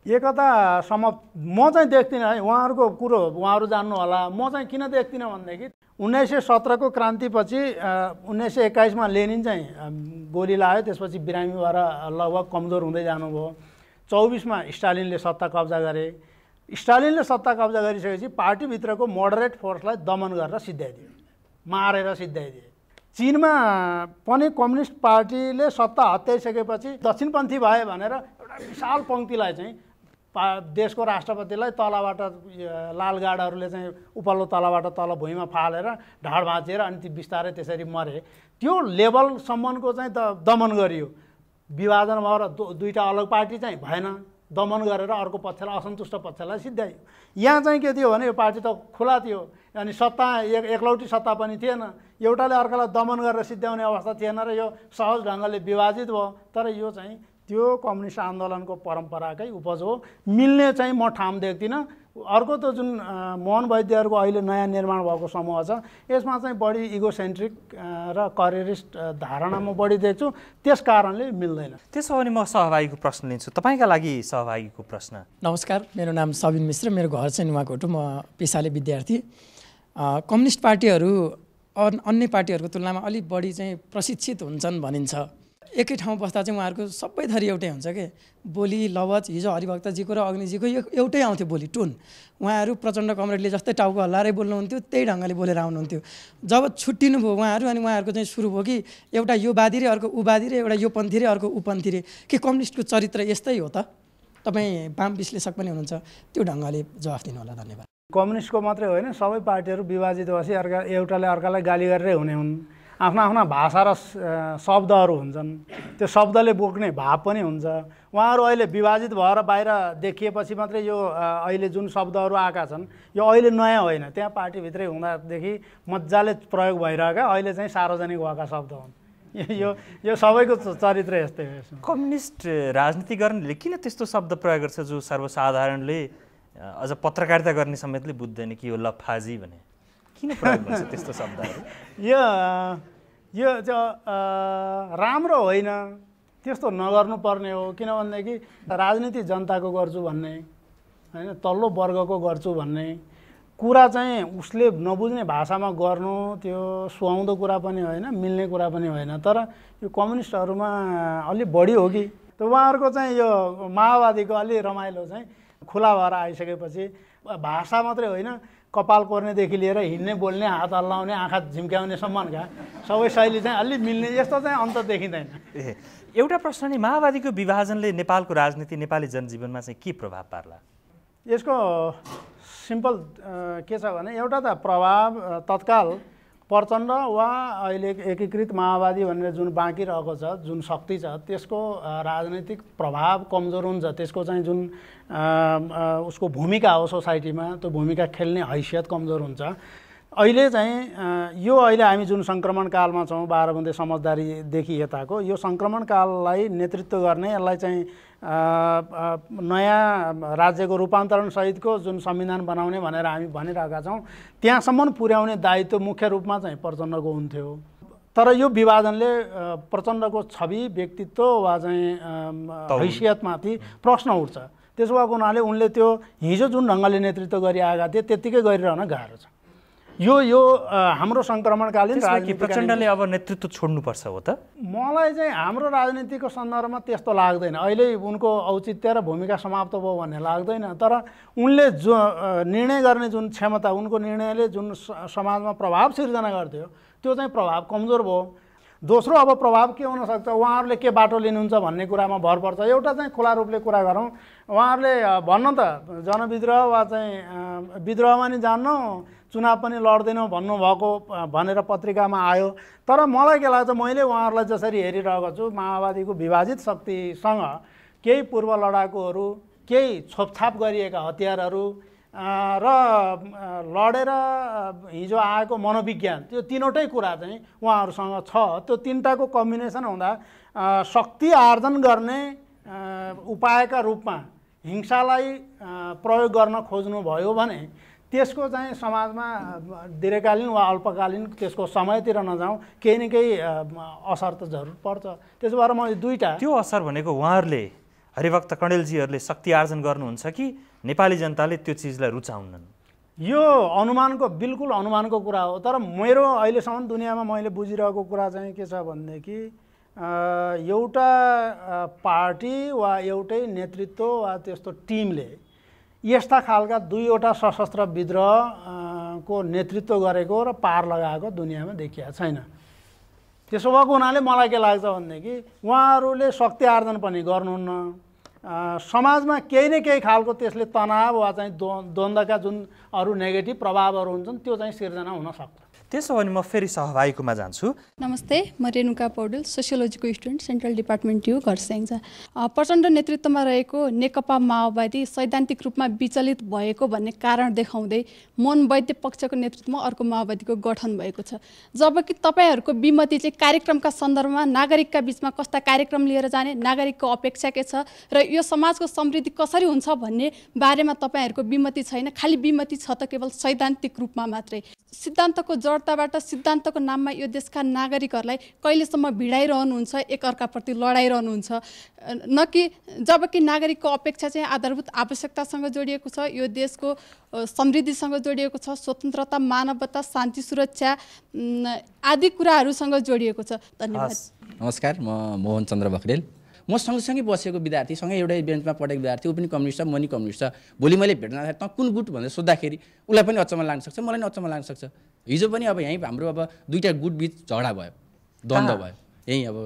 एकता सम म चाहिँ देख्दिनँ है उहाँहरूको कुरो उहाँहरू जान्नु होला म चाहिँ किन देख्दिनँ भनेदेखि उन्नाइस सय सत्रको क्रान्तिपछि उन्नाइस सय एक्काइसमा लेनिन चाहिँ गोली लायो त्यसपछि बिरामी भएर लगभग कमजोर हुँदै जानुभयो चौबिसमा स्टालिनले सत्ता कब्जा गरे स्टालिनले सत्ता कब्जा गरिसकेपछि पार्टीभित्रको मोडरेट फोर्सलाई दमन गरेर सिद्ध्याइदियो मारेर सिद्ध्याइदिए चिनमा पनि कम्युनिस्ट पार्टीले सत्ता हत्याइसकेपछि दक्षिणपन्थी भए भनेर एउटा विशाल पङ्क्तिलाई चाहिँ देशको राष्ट्रपतिलाई तलबाट लालगाडहरूले चाहिँ उपल्लो तलबाट तल भुइँमा फालेर ढाड भाँचेर अनि ती बिस्तारै त्यसरी मरे त्यो लेभलसम्मको चाहिँ त दमन गरियो विभाजन भएर दुईवटा अलग पार्टी चाहिँ भएन दमन गरेर अर्को पक्षलाई असन्तुष्ट पक्षलाई सिद्ध्यायो यहाँ चाहिँ के थियो भने यो पार्टी त खुला थियो अनि सत्ता एक एकलौटी सत्ता पनि थिएन एउटाले अर्कालाई दमन गरेर सिद्ध्याउने अवस्था थिएन र यो सहज ढङ्गले विभाजित भयो तर यो चाहिँ त्यो कम्युनिस्ट आन्दोलनको परम्पराकै उपज हो मिल्ने चाहिँ म ठाम देख्दिनँ अर्को त जुन मोहन वैद्यहरूको अहिले नयाँ निर्माण भएको समूह छ यसमा चाहिँ बढी इगोसेन्ट्रिक र करियरिस्ट धारणा म बढी देख्छु त्यस कारणले मिल्दैन त्यसो भने म सहभागीको प्रश्न लिन्छु तपाईँका लागि सहभागीको प्रश्न नमस्कार मेरो नाम सबिन मिश्र मेरो घर चाहिँ नुवाकोटो म पेसाले विद्यार्थी कम्युनिस्ट पार्टीहरू अन्य पार्टीहरूको तुलनामा अलिक बढी चाहिँ प्रशिक्षित हुन्छन् भनिन्छ एकै ठाउँ बस्दा चाहिँ उहाँहरूको सबै थरी एउटै हुन्छ कि बोली लवच हिजो हरिभक्तजीको र अग्निजीको एउटै आउँथ्यो बोली टुन उहाँहरू प्रचण्ड कमरेडले जस्तै टाउको हल्लाएरै बोल्नुहुन्थ्यो त्यही ढङ्गले बोलेर आउनुहुन्थ्यो जब छुट्टिनुभयो उहाँहरू अनि उहाँहरूको चाहिँ सुरु भयो कि एउटा यो बाधिरे अर्को उबाधिरे एउटा यो पन्थी रे अर्को उपन्थी रे के कम्युनिस्टको चरित्र यस्तै हो त तपाईँ वाम विश्लेषक पनि हुनुहुन्छ त्यो ढङ्गले जवाफ होला धन्यवाद कम्युनिस्टको मात्रै होइन सबै पार्टीहरू विभाजित भएपछि अर्का एउटाले अर्कालाई गाली गरेरै हुने हुन् आफ्ना आफ्ना भाषा र शब्दहरू हुन्छन् त्यो शब्दले बोक्ने भाव पनि हुन्छ उहाँहरू अहिले विभाजित भएर बाहिर देखिएपछि मात्रै यो अहिले जुन शब्दहरू आएका छन् यो अहिले नयाँ होइन त्यहाँ पार्टीभित्रै हुँदादेखि मजाले प्रयोग भइरहेका अहिले चाहिँ सार्वजनिक भएका शब्द हुन् यो यो सबैको चरित्र यस्तै हो कम्युनिस्ट राजनीति गर्नेले किन त्यस्तो शब्द प्रयोग गर्छ जो सर्वसाधारणले अझ पत्रकारिता गर्ने समेतले बुझ्दैन कि यो लफाजी भने किन प्रयोग त्यस्तो शब्दहरू यो यो राम्रो होइन त्यस्तो पर्ने हो किनभनेदेखि राजनीति जनताको गर्छु भन्ने होइन तल्लो वर्गको गर्छु भन्ने कुरा चाहिँ उसले नबुझ्ने भाषामा गर्नु त्यो सुहाउँदो कुरा पनि होइन मिल्ने कुरा पनि होइन तर यो कम्युनिस्टहरूमा अलि बढी हो कि त उहाँहरूको चाहिँ यो माओवादीको अलि रमाइलो चाहिँ खुला भएर आइसकेपछि भाषा मात्रै होइन कपाल कोर्नेदेखि लिएर हिँड्ने बोल्ने हात हल्लाउने आँखा झिम्क्याउने सम्मानका सबै शैली चाहिँ अलिक मिल्ने यस्तो चाहिँ अन्त देखिँदैन ए एउटा प्रश्न नि माओवादीको विभाजनले नेपालको राजनीति नेपाली जनजीवनमा चाहिँ के प्रभाव पार्ला यसको सिम्पल के छ भने एउटा त प्रभाव तत्काल प्रचण्ड वा अहिले एकीकृत माओवादी भनेर जुन बाँकी रहेको छ जुन शक्ति छ त्यसको राजनैतिक प्रभाव कमजोर हुन्छ त्यसको चाहिँ जुन आ, आ, उसको भूमिका हो सोसाइटीमा त्यो भूमिका खेल्ने हैसियत कमजोर हुन्छ अहिले चाहिँ यो अहिले हामी जुन सङ्क्रमणकालमा छौँ बाह्र बुन्दे समझदारीदेखि यताको यो काललाई नेतृत्व गर्ने यसलाई चाहिँ नयाँ राज्यको रूपान्तरण सहितको जुन संविधान बनाउने भनेर हामी भनिरहेका छौँ त्यहाँसम्म पुर्याउने दायित्व मुख्य रूपमा चाहिँ प्रचण्डको हुन्थ्यो तर यो विभाजनले प्रचण्डको छवि व्यक्तित्व वा चाहिँ हैसियतमाथि प्रश्न उठ्छ त्यसो भएको हुनाले उनले त्यो हिजो जुन ढङ्गले नेतृत्व गरिआएका थिए त्यत्तिकै गरिरहन गाह्रो छ यो यो हाम्रो सङ्क्रमणकालीन राजनीति प्रचण्डले अब नेतृत्व छोड्नुपर्छ हो त मलाई चाहिँ हाम्रो राजनीतिको सन्दर्भमा त्यस्तो लाग्दैन अहिले उनको औचित्य र भूमिका समाप्त भयो भन्ने लाग्दैन तर उनले जो निर्णय गर्ने जुन क्षमता उनको निर्णयले जुन समाजमा प्रभाव सिर्जना गर्थ्यो त्यो चाहिँ प्रभाव कमजोर भयो दोस्रो अब प्रभाव के हुनसक्छ उहाँहरूले के बाटो लिनुहुन्छ भन्ने कुरामा भर पर्छ एउटा चाहिँ खुला रूपले कुरा गरौँ उहाँहरूले भन्न त जनविद्रोह वा चाहिँ विद्रोहमा नि जान्न चुनाव पनि लड्दैनौँ भन्नुभएको भनेर पत्रिकामा आयो तर मलाई के लाग्छ मैले उहाँहरूलाई जसरी हेरिरहेको छु माओवादीको विभाजित शक्तिसँग केही पूर्व लडाकुहरू केही छोपछाप गरिएका हतियारहरू र लडेर हिजो आएको मनोविज्ञान त्यो तिनवटै कुरा चाहिँ उहाँहरूसँग छ त्यो तिनवटाको कम्बिनेसन हुँदा शक्ति आर्जन गर्ने उपायका रूपमा हिंसालाई प्रयोग गर्न खोज्नुभयो भने त्यसको चाहिँ समाजमा दीर्घकालीन वा अल्पकालीन त्यसको समयतिर नजाउँ केही न केही असर त जरुर पर्छ त्यसो भएर मैले दुईवटा त्यो असर भनेको उहाँहरूले हरिभक्त कणेलजीहरूले शक्ति आर्जन गर्नुहुन्छ कि नेपाली जनताले त्यो चिजलाई रुचाउनन् यो अनुमानको बिल्कुल अनुमानको कुरा हो तर मेरो अहिलेसम्म दुनियाँमा मैले बुझिरहेको कुरा चाहिँ के छ भनेदेखि एउटा पार्टी वा एउटै नेतृत्व वा त्यस्तो टिमले यस्ता खालका दुईवटा सशस्त्र विद्रोहको नेतृत्व गरेको र पार लगाएको दुनियाँमा देखिया छैन त्यसो भएको हुनाले मलाई के लाग्छ भनेदेखि उहाँहरूले शक्ति आर्जन पनि गर्नुहुन्न समाजमा केही न केही खालको त्यसले तनाव वा चाहिँ द्वन्द्वका जुन अरू नेगेटिभ प्रभावहरू हुन्छन् त्यो चाहिँ सिर्जना सक्छ त्यसो भने म फेरि सहभागीकोमा जान्छु नमस्ते म रेणुका पौडेल सोसियोलोजीको स्टुडेन्ट सेन्ट्रल डिपार्टमेन्ट यु घरस्याङ्जा प्रचण्ड नेतृत्वमा रहेको नेकपा माओवादी सैद्धान्तिक रूपमा विचलित भएको भन्ने कारण देखाउँदै मोहन वैद्य पक्षको नेतृत्वमा अर्को माओवादीको गठन भएको छ जबकि तपाईँहरूको विमति चाहिँ कार्यक्रमका सन्दर्भमा नागरिकका बिचमा कस्ता कार्यक्रम लिएर जाने नागरिकको अपेक्षा के छ र यो समाजको समृद्धि कसरी हुन्छ भन्ने बारेमा तपाईँहरूको विमति छैन खालि विमति छ त केवल सैद्धान्तिक रूपमा मात्रै सिद्धान्तको जड तत्परताबाट सिद्धान्तको नाममा यो देशका नागरिकहरूलाई कहिलेसम्म भिडाइरहनुहुन्छ एकअर्काप्रति लडाइरहनुहुन्छ न कि जबकि नागरिकको अपेक्षा चाहिँ आधारभूत आवश्यकतासँग जोडिएको छ यो देशको समृद्धिसँग जोडिएको छ स्वतन्त्रता मानवता शान्ति सुरक्षा आदि कुराहरूसँग जोडिएको छ धन्यवाद नमस्कार म मोहन चन्द्र भखरेल म सँगसँगै बसेको विद्यार्थी सँगै एउटै बेन्चमा पढेको विद्यार्थी ऊ पनि कम्युनिस्ट छ म पनि कम्युनिस्ट छ भोलि मैले भेट्न त कुन गुट भनेर सोद्धाखेरि उसलाई पनि अचम्म लाग्न सक्छ मलाई पनि अचम्म लाग्न सक्छ हिजो पनि अब यहीँ हाम्रो अब गुट बिच झगडा भयो द्वन्द्व भयो यहीँ अब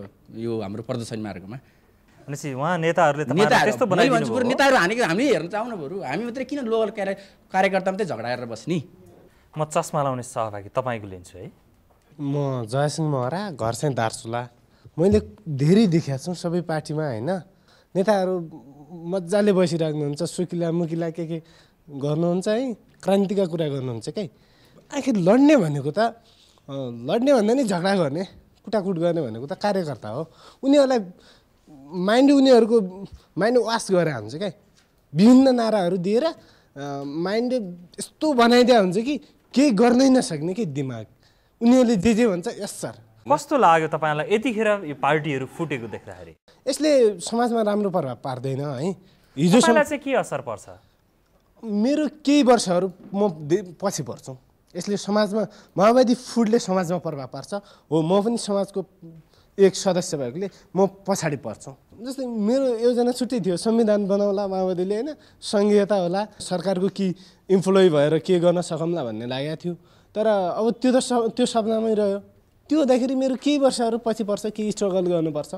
यो हाम्रो प्रदर्शनी मार्गमा भनेपछि उहाँ नेताहरूले नेताहरू हामी हामी हेर्न चाहनु बरु हामी मात्रै किन लोकल कार्यकर्ता मात्रै झगडा गरेर बस्ने म चस्मा लाउने सहभागी तपाईँको लिन्छु है म जयसिंह महरा घर चाहिँ दार्चुला मैले धेरै देखेको छु सबै पार्टीमा होइन नेताहरू मजाले बसिराख्नुहुन्छ सुकिला मुकिला के के गर्नुहुन्छ है क्रान्तिका कुरा गर्नुहुन्छ क्या आखिर लड्ने भनेको त लड्ने भन्दा नि झगडा गर्ने कुटाकुट गर्ने भनेको त कार्यकर्ता हो उनीहरूलाई माइन्ड उनीहरूको माइन्ड वास गरेर हुन्छ क्या विभिन्न नाराहरू दिएर माइन्ड यस्तो बनाइदिया हुन्छ कि केही गर्नै नसक्ने कि दिमाग उनीहरूले जे जे भन्छ यस सर कस्तो लाग्यो तपाईँलाई यतिखेर यो पार्टीहरू फुटेको देख्दाखेरि यसले समाजमा राम्रो प्रभाव पार्दैन है हिजो चाहिँ के असर पर्छ मेरो केही वर्षहरू म पछि पर्छु यसले समाजमा माओवादी फुडले समाजमा प्रभाव पार्छ हो म पनि समाजको एक सदस्य भएकोले म पछाडि पर्छु जस्तै मेरो योजना छुट्टै थियो संविधान बनाउला माओवादीले होइन सङ्घीयता होला सरकारको कि इम्प्लोइ भएर के गर्न सकौँला भन्ने लागेको थियो तर अब त्यो त त्यो सपनामै रह्यो त्यो हुँदाखेरि मेरो केही वर्षहरू पछि पर्छ केही स्ट्रगल गर्नुपर्छ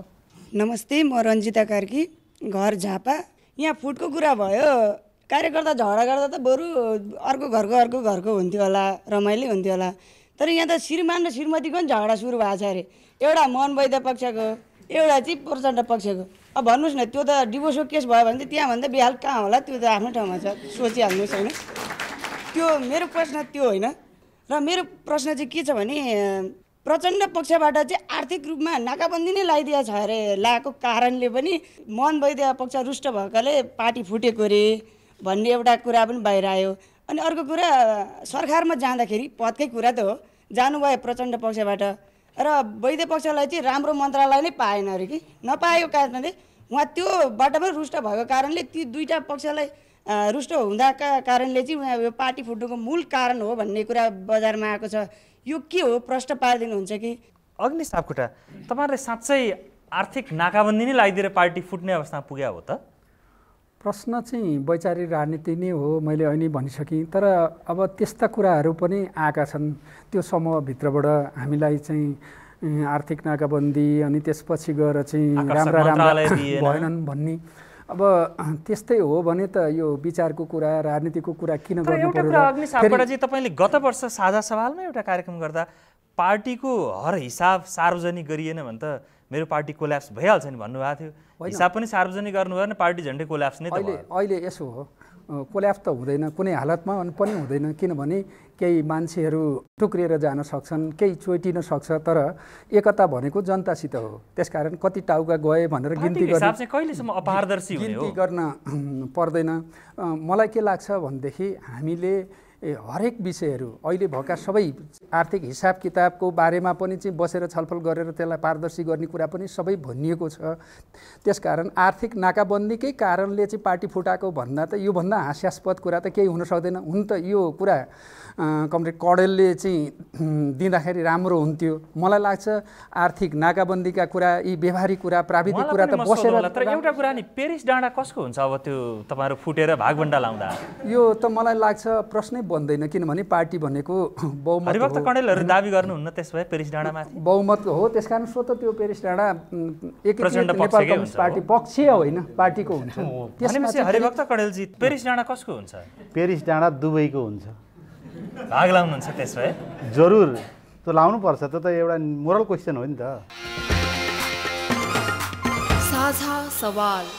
नमस्ते म रन्जिता कार्की घर झापा यहाँ फुटको कुरा भयो कार्यकर्ता झगडा गर्दा त बरु अर्को घरको अर्को घरको हुन्थ्यो होला रमाइलो हुन्थ्यो होला तर यहाँ त श्रीमान र श्रीमतीको पनि झगडा सुरु भएको छ अरे एउटा मन वैध पक्षको एउटा चाहिँ प्रचण्ड पक्षको अब भन्नुहोस् न त्यो त डिभोर्सको केस भयो भने त्यहाँ त्यहाँभन्दा बिहाल कहाँ होला त्यो त आफ्नो ठाउँमा छ सोचिहाल्नुहोस् होइन त्यो मेरो प्रश्न त्यो होइन र मेरो प्रश्न चाहिँ के छ भने प्रचण्ड पक्षबाट चाहिँ आर्थिक रूपमा नाकाबन्दी नै लगाइदिया छ अरे लगाएको कारणले पनि मन वैद्य पक्ष रुष्ट भएकोले पार्टी फुटेको अरे भन्ने एउटा कुरा पनि बाहिर आयो अनि अर्को कुरा सरकारमा जाँदाखेरि पदकै कुरा त हो जानुभयो प्रचण्ड पक्षबाट र वैद्य पक्षलाई चाहिँ राम्रो मन्त्रालय नै पाएन अरे कि नपाएको कारणले उहाँ त्यो पनि रुष्ट भएको कारणले ती दुईवटा पक्षलाई रुष्ट हुँदाका कारणले चाहिँ उहाँ यो पार्टी फुट्नुको मूल कारण हो भन्ने कुरा बजारमा आएको छ यो के हो प्रश्न पारिदिनुहुन्छ कि अग्नि सापकोटा तपाईँहरूले साँच्चै आर्थिक नाकाबन्दी नै लगाइदिएर पार्टी फुट्ने अवस्थामा पुग्यो हो त प्रश्न चाहिँ वैचारिक राजनीति नै हो मैले अहिले भनिसकेँ तर अब त्यस्ता कुराहरू पनि आएका छन् त्यो समूहभित्रबाट हामीलाई चाहिँ आर्थिक नाकाबन्दी अनि त्यसपछि गएर चाहिँ राम्रा राम्रा भएनन् भन्ने अब त्यस्तै हो भने त यो विचारको कुरा राजनीतिको कुरा किन गर्नु तपाईँले गत वर्ष साझा सवालमा एउटा कार्यक्रम गर्दा पार्टीको हर हिसाब सार्वजनिक गरिएन भने त मेरो पार्टी कोल्याप्स भइहाल्छ नि भन्नुभएको थियो हिसाब पनि सार्वजनिक गर्नुभयो भने पार्टी झन्डै कोल्याप्स नै अहिले अहिले यसो हो कोल्याप्त हुँदैन कुनै हालतमा पनि हुँदैन किनभने केही मान्छेहरू टुक्रिएर जान सक्छन् केही चोइटिन सक्छ तर एकता भनेको जनतासित हो त्यसकारण कति टाउका गए भनेर गिन्ती गर्न अपारदर्शी गिन्ती गर्न पर्दैन मलाई के लाग्छ भनेदेखि हामीले हरेक विषयहरू अहिले भएका सबै आर्थिक हिसाब किताबको बारेमा पनि चाहिँ बसेर छलफल गरेर त्यसलाई पारदर्शी गर्ने कुरा पनि सबै भनिएको छ त्यसकारण आर्थिक नाकाबन्दीकै कारणले चाहिँ पार्टी फुटाएको भन्दा त योभन्दा हास्यास्पद कुरा त केही हुन सक्दैन हुन त यो कुरा कमरेड कडेलले चाहिँ दिँदाखेरि राम्रो हुन्थ्यो मलाई लाग्छ आर्थिक नाकाबन्दीका कुरा यी व्यवहारिक कुरा प्राविधिक कुरा त बसेर तर एउटा कुरा नि पेरिस डाँडा कसको हुन्छ अब त्यो तपाईँहरू फुटेर भागभन्डा लाउँदा यो त मलाई लाग्छ प्रश्नै बन्दैन किनभने पार्टी भनेको बहुमत कणेलहरू दावी गर्नुहुन्न त्यस भए पेरिस डाँडामाथि बहुमत हो त्यस कारण स्वत त्यो पेरिस डाँडा एक नेपाल कम्युनिस्ट पार्टी पक्षीय होइन पार्टीको हुन्छ हरिभक्त कणेलजी पेरिस डाँडा कसको हुन्छ पेरिस डाँडा दुबईको हुन्छ भाग लाउनुहुन्छ त्यस भए जरुर त्यो लाउनुपर्छ त्यो त एउटा मोरल क्वेसन हो नि त साझा सवाल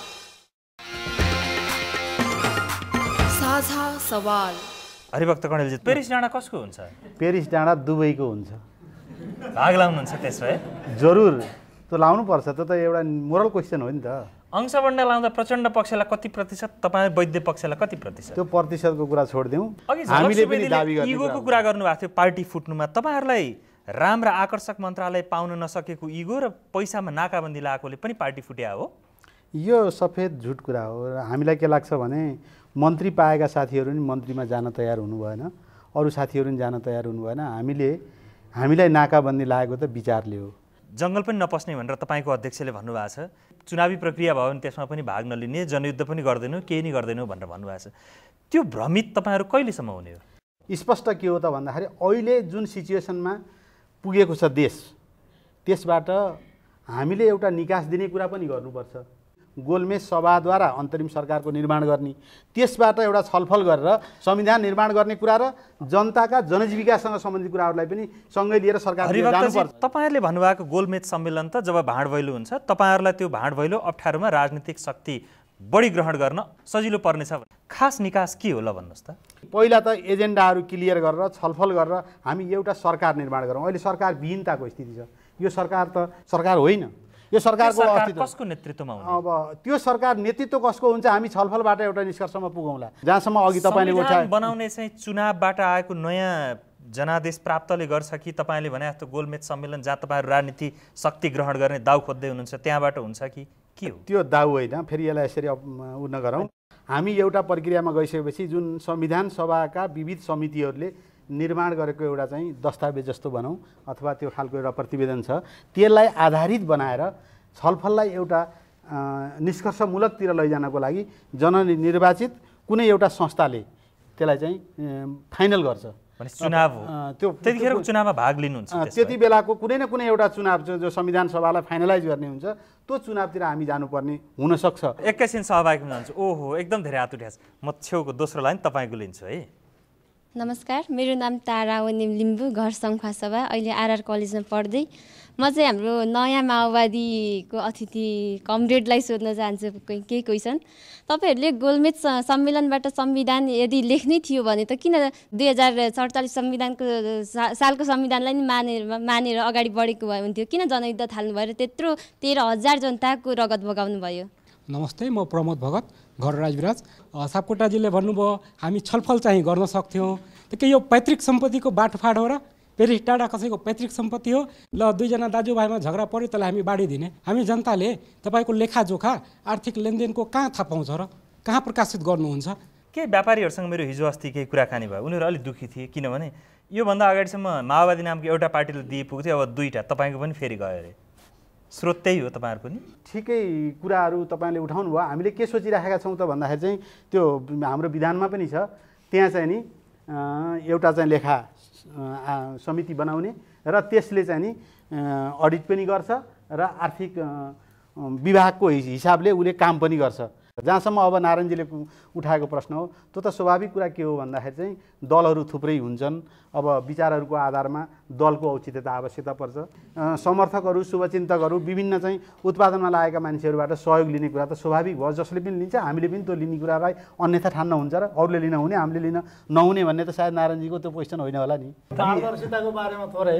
साझा सवाल हरिभक्त कणेलजी पेरिस डाँडा कसको हुन्छ पेरिस डाँडा दुबईको हुन्छ भाग लाउनुहुन्छ त्यसो है जरुर त्यो लाउनुपर्छ त्यो त एउटा मोरल क्वेसन हो नि त अंशबण्ड लाउँदा प्रचण्ड पक्षलाई कति प्रतिशत तपाईँ वैद्य पक्षलाई कति प्रतिशत त्यो प्रतिशतको कुरा छोडिदिउँ हामीले पनि दाबी इगोको कुरा गर्नुभएको थियो पार्टी फुट्नुमा तपाईँहरूलाई राम र आकर्षक मन्त्रालय पाउन नसकेको इगो र पैसामा नाकाबन्दी लगाएकोले पनि पार्टी फुट्या हो यो सफेद झुट कुरा हो र हामीलाई के लाग्छ भने मन्त्री पाएका साथीहरू नि मन्त्रीमा जान तयार हुनु भएन अरू साथीहरू नि जान तयार हुनु भएन हामीले हामीलाई नाकाबन्दी लागेको त विचारले हो जङ्गल पनि नपस्ने भनेर तपाईँको अध्यक्षले भन्नुभएको छ चुनावी प्रक्रिया भयो भने त्यसमा पनि भाग नलिने जनयुद्ध पनि गर्दैनौँ केही नै गर्दैनौँ भनेर भन्नुभएको छ त्यो भ्रमित तपाईँहरू कहिलेसम्म हुने हो स्पष्ट के हो त भन्दाखेरि अहिले जुन सिचुएसनमा पुगेको छ देश त्यसबाट हामीले एउटा निकास दिने कुरा पनि गर्नुपर्छ गोलमेज सभाद्वारा अन्तरिम सरकारको निर्माण गर्ने त्यसबाट एउटा छलफल गरेर संविधान निर्माण गर्ने कुरा र जनताका जनजीविकासँग सम्बन्धित कुराहरूलाई पनि सँगै लिएर सरकार तपाईँहरूले भन्नुभएको गोलमेज सम्मेलन त जब भाँड भैलो हुन्छ तपाईँहरूलाई त्यो भाँड भैलो अप्ठ्यारोमा राजनीतिक शक्ति बढी ग्रहण गर्न सजिलो पर्नेछ खास निकास के होला भन्नुहोस् त पहिला त एजेन्डाहरू क्लियर गरेर छलफल गरेर हामी एउटा सरकार निर्माण गरौँ अहिले सरकार विहीनताको स्थिति छ यो सरकार त सरकार होइन यो सरकारको कसको नेतृत्वमा अब त्यो सरकार नेतृत्व कसको हुन्छ हामी छलफलबाट एउटा निष्कर्षमा पुगौँला जहाँसम्म अघि तपाईँले बनाउने चाहिँ चुनावबाट आएको नयाँ जनादेश प्राप्तले गर्छ कि तपाईँले भने जस्तो गोलमेज सम्मेलन जहाँ तपाईँहरू राजनीति शक्ति ग्रहण गर्ने दाउ खोज्दै हुनुहुन्छ त्यहाँबाट हुन्छ कि के हो त्यो दाउ होइन फेरि यसलाई यसरी उ नगरौँ हामी एउटा प्रक्रियामा गइसकेपछि जुन संविधान सभाका विविध समितिहरूले निर्माण गरेको एउटा चाहिँ दस्तावेज जस्तो भनौँ अथवा त्यो खालको एउटा प्रतिवेदन छ त्यसलाई आधारित बनाएर छलफललाई एउटा निष्कर्षमूलकतिर लैजानको लागि जननिर्वाचित कुनै एउटा संस्थाले त्यसलाई चाहिँ फाइनल गर्छ चुनाव त्यो त्यतिखेर चुनावमा भाग लिनुहुन्छ त्यति बेलाको कुनै न कुनै एउटा चुनाव जो संविधान सभालाई फाइनलाइज गर्ने हुन्छ त्यो चुनावतिर हामी जानुपर्ने हुनसक्छ एक्काइसिन हुन जान्छु ओहो एकदम धेरै हात म छेउको दोस्रो लाइन तपाईँको लिन्छु है नमस्कार मेरो नाम तारा ओनिम लिम्बू घर सभा अहिले आरआर कलेजमा पढ्दै म चाहिँ हाम्रो नयाँ माओवादीको अतिथि कमरेडलाई सोध्न चाहन्छु केही क्वेसन तपाईँहरूले गोलमेज सम्मेलनबाट संविधान यदि लेख्नै थियो भने त किन दुई हजार सडचालिस संविधानको सालको संविधानलाई नै मानेर मानेर अगाडि बढेको भए हुन्थ्यो किन जनयुद्ध थाल्नु भयो र त्यत्रो तेह्र हजार जनताको रगत बगाउनु भयो नमस्ते म प्रमोद भगत घर राजविराज सापकोटाजीले भन्नुभयो हामी छलफल चाहिँ गर्न सक्थ्यौँ त्यो के यो पैतृक सम्पत्तिको बाटोफाट हो र फेरि टाढा कसैको पैतृक सम्पत्ति हो ल दुईजना दाजुभाइमा झगडा पऱ्यो त्यसलाई हामी बाँडिदिने हामी जनताले तपाईँको लेखाजोखा आर्थिक लेनदेनको कहाँ थाहा पाउँछ र कहाँ प्रकाशित गर्नुहुन्छ के व्यापारीहरूसँग मेरो हिजो अस्ति केही कुराकानी भयो उनीहरू अलिक दुःखी थिए किनभने योभन्दा अगाडिसम्म माओवादी नामको एउटा पार्टीले दिइपुग्थ्यो अब दुईवटा तपाईँको पनि फेरि गयो अरे स्रोत त्यही हो तपाईँहरूको पनि ठिकै कुराहरू तपाईँले उठाउनु भयो हामीले के सोचिराखेका छौँ त भन्दाखेरि चाहिँ त्यो हाम्रो विधानमा पनि छ त्यहाँ चाहिँ नि एउटा चाहिँ लेखा समिति बनाउने र त्यसले चाहिँ नि अडिट पनि गर्छ र आर्थिक विभागको हिसाबले उसले काम पनि गर्छ जहाँसम्म अब नारायणजीले उठाएको प्रश्न हो त्यो त स्वाभाविक कुरा के हो भन्दाखेरि चाहिँ दलहरू थुप्रै हुन्छन् अब विचारहरूको आधारमा दलको औचित्यता आवश्यकता पर्छ समर्थकहरू शुभचिन्तकहरू विभिन्न चाहिँ उत्पादनमा लागेका मान्छेहरूबाट सहयोग लिने कुरा त स्वाभाविक भयो जसले पनि लिन्छ हामीले पनि त्यो लिने कुरालाई अन्यथा ठान्न हुन्छ र अरूले लिन हुने हामीले लिन नहुने भन्ने त सायद नारायणजीको त्यो क्वेसन होइन होला नि पारदर्शिताको बारेमा थोरै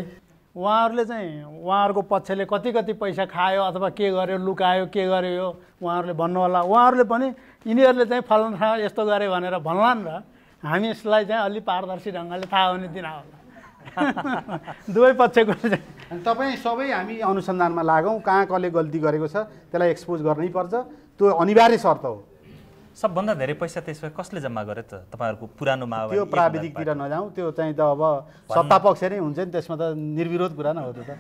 उहाँहरूले चाहिँ उहाँहरूको पक्षले कति कति पैसा खायो अथवा के गर्यो लुकायो के गर्यो यो उहाँहरूले भन्नुहोला उहाँहरूले पनि यिनीहरूले चाहिँ फलाना ठाउँ यस्तो गरे भनेर भन्लान् र हामी यसलाई चाहिँ अलि पारदर्शी ढङ्गले थाहा हुने दिन होला दुवै पक्षको चाहिँ तपाईँ सबै हामी अनुसन्धानमा लागौँ कहाँ कसले गल्ती गरेको छ त्यसलाई एक्सपोज गर्नै पर्छ त्यो अनिवार्य शर्त हो सबभन्दा धेरै पैसा त्यसमा कसले जम्मा गरे त तपाईँहरूको पुरानो माओवादी त्यो प्राविधिकतिर नजाउँ त्यो चाहिँ त अब सत्ता पक्ष नै हुन्छ नि त्यसमा त निर्विरोध कुरा न हो त्यो त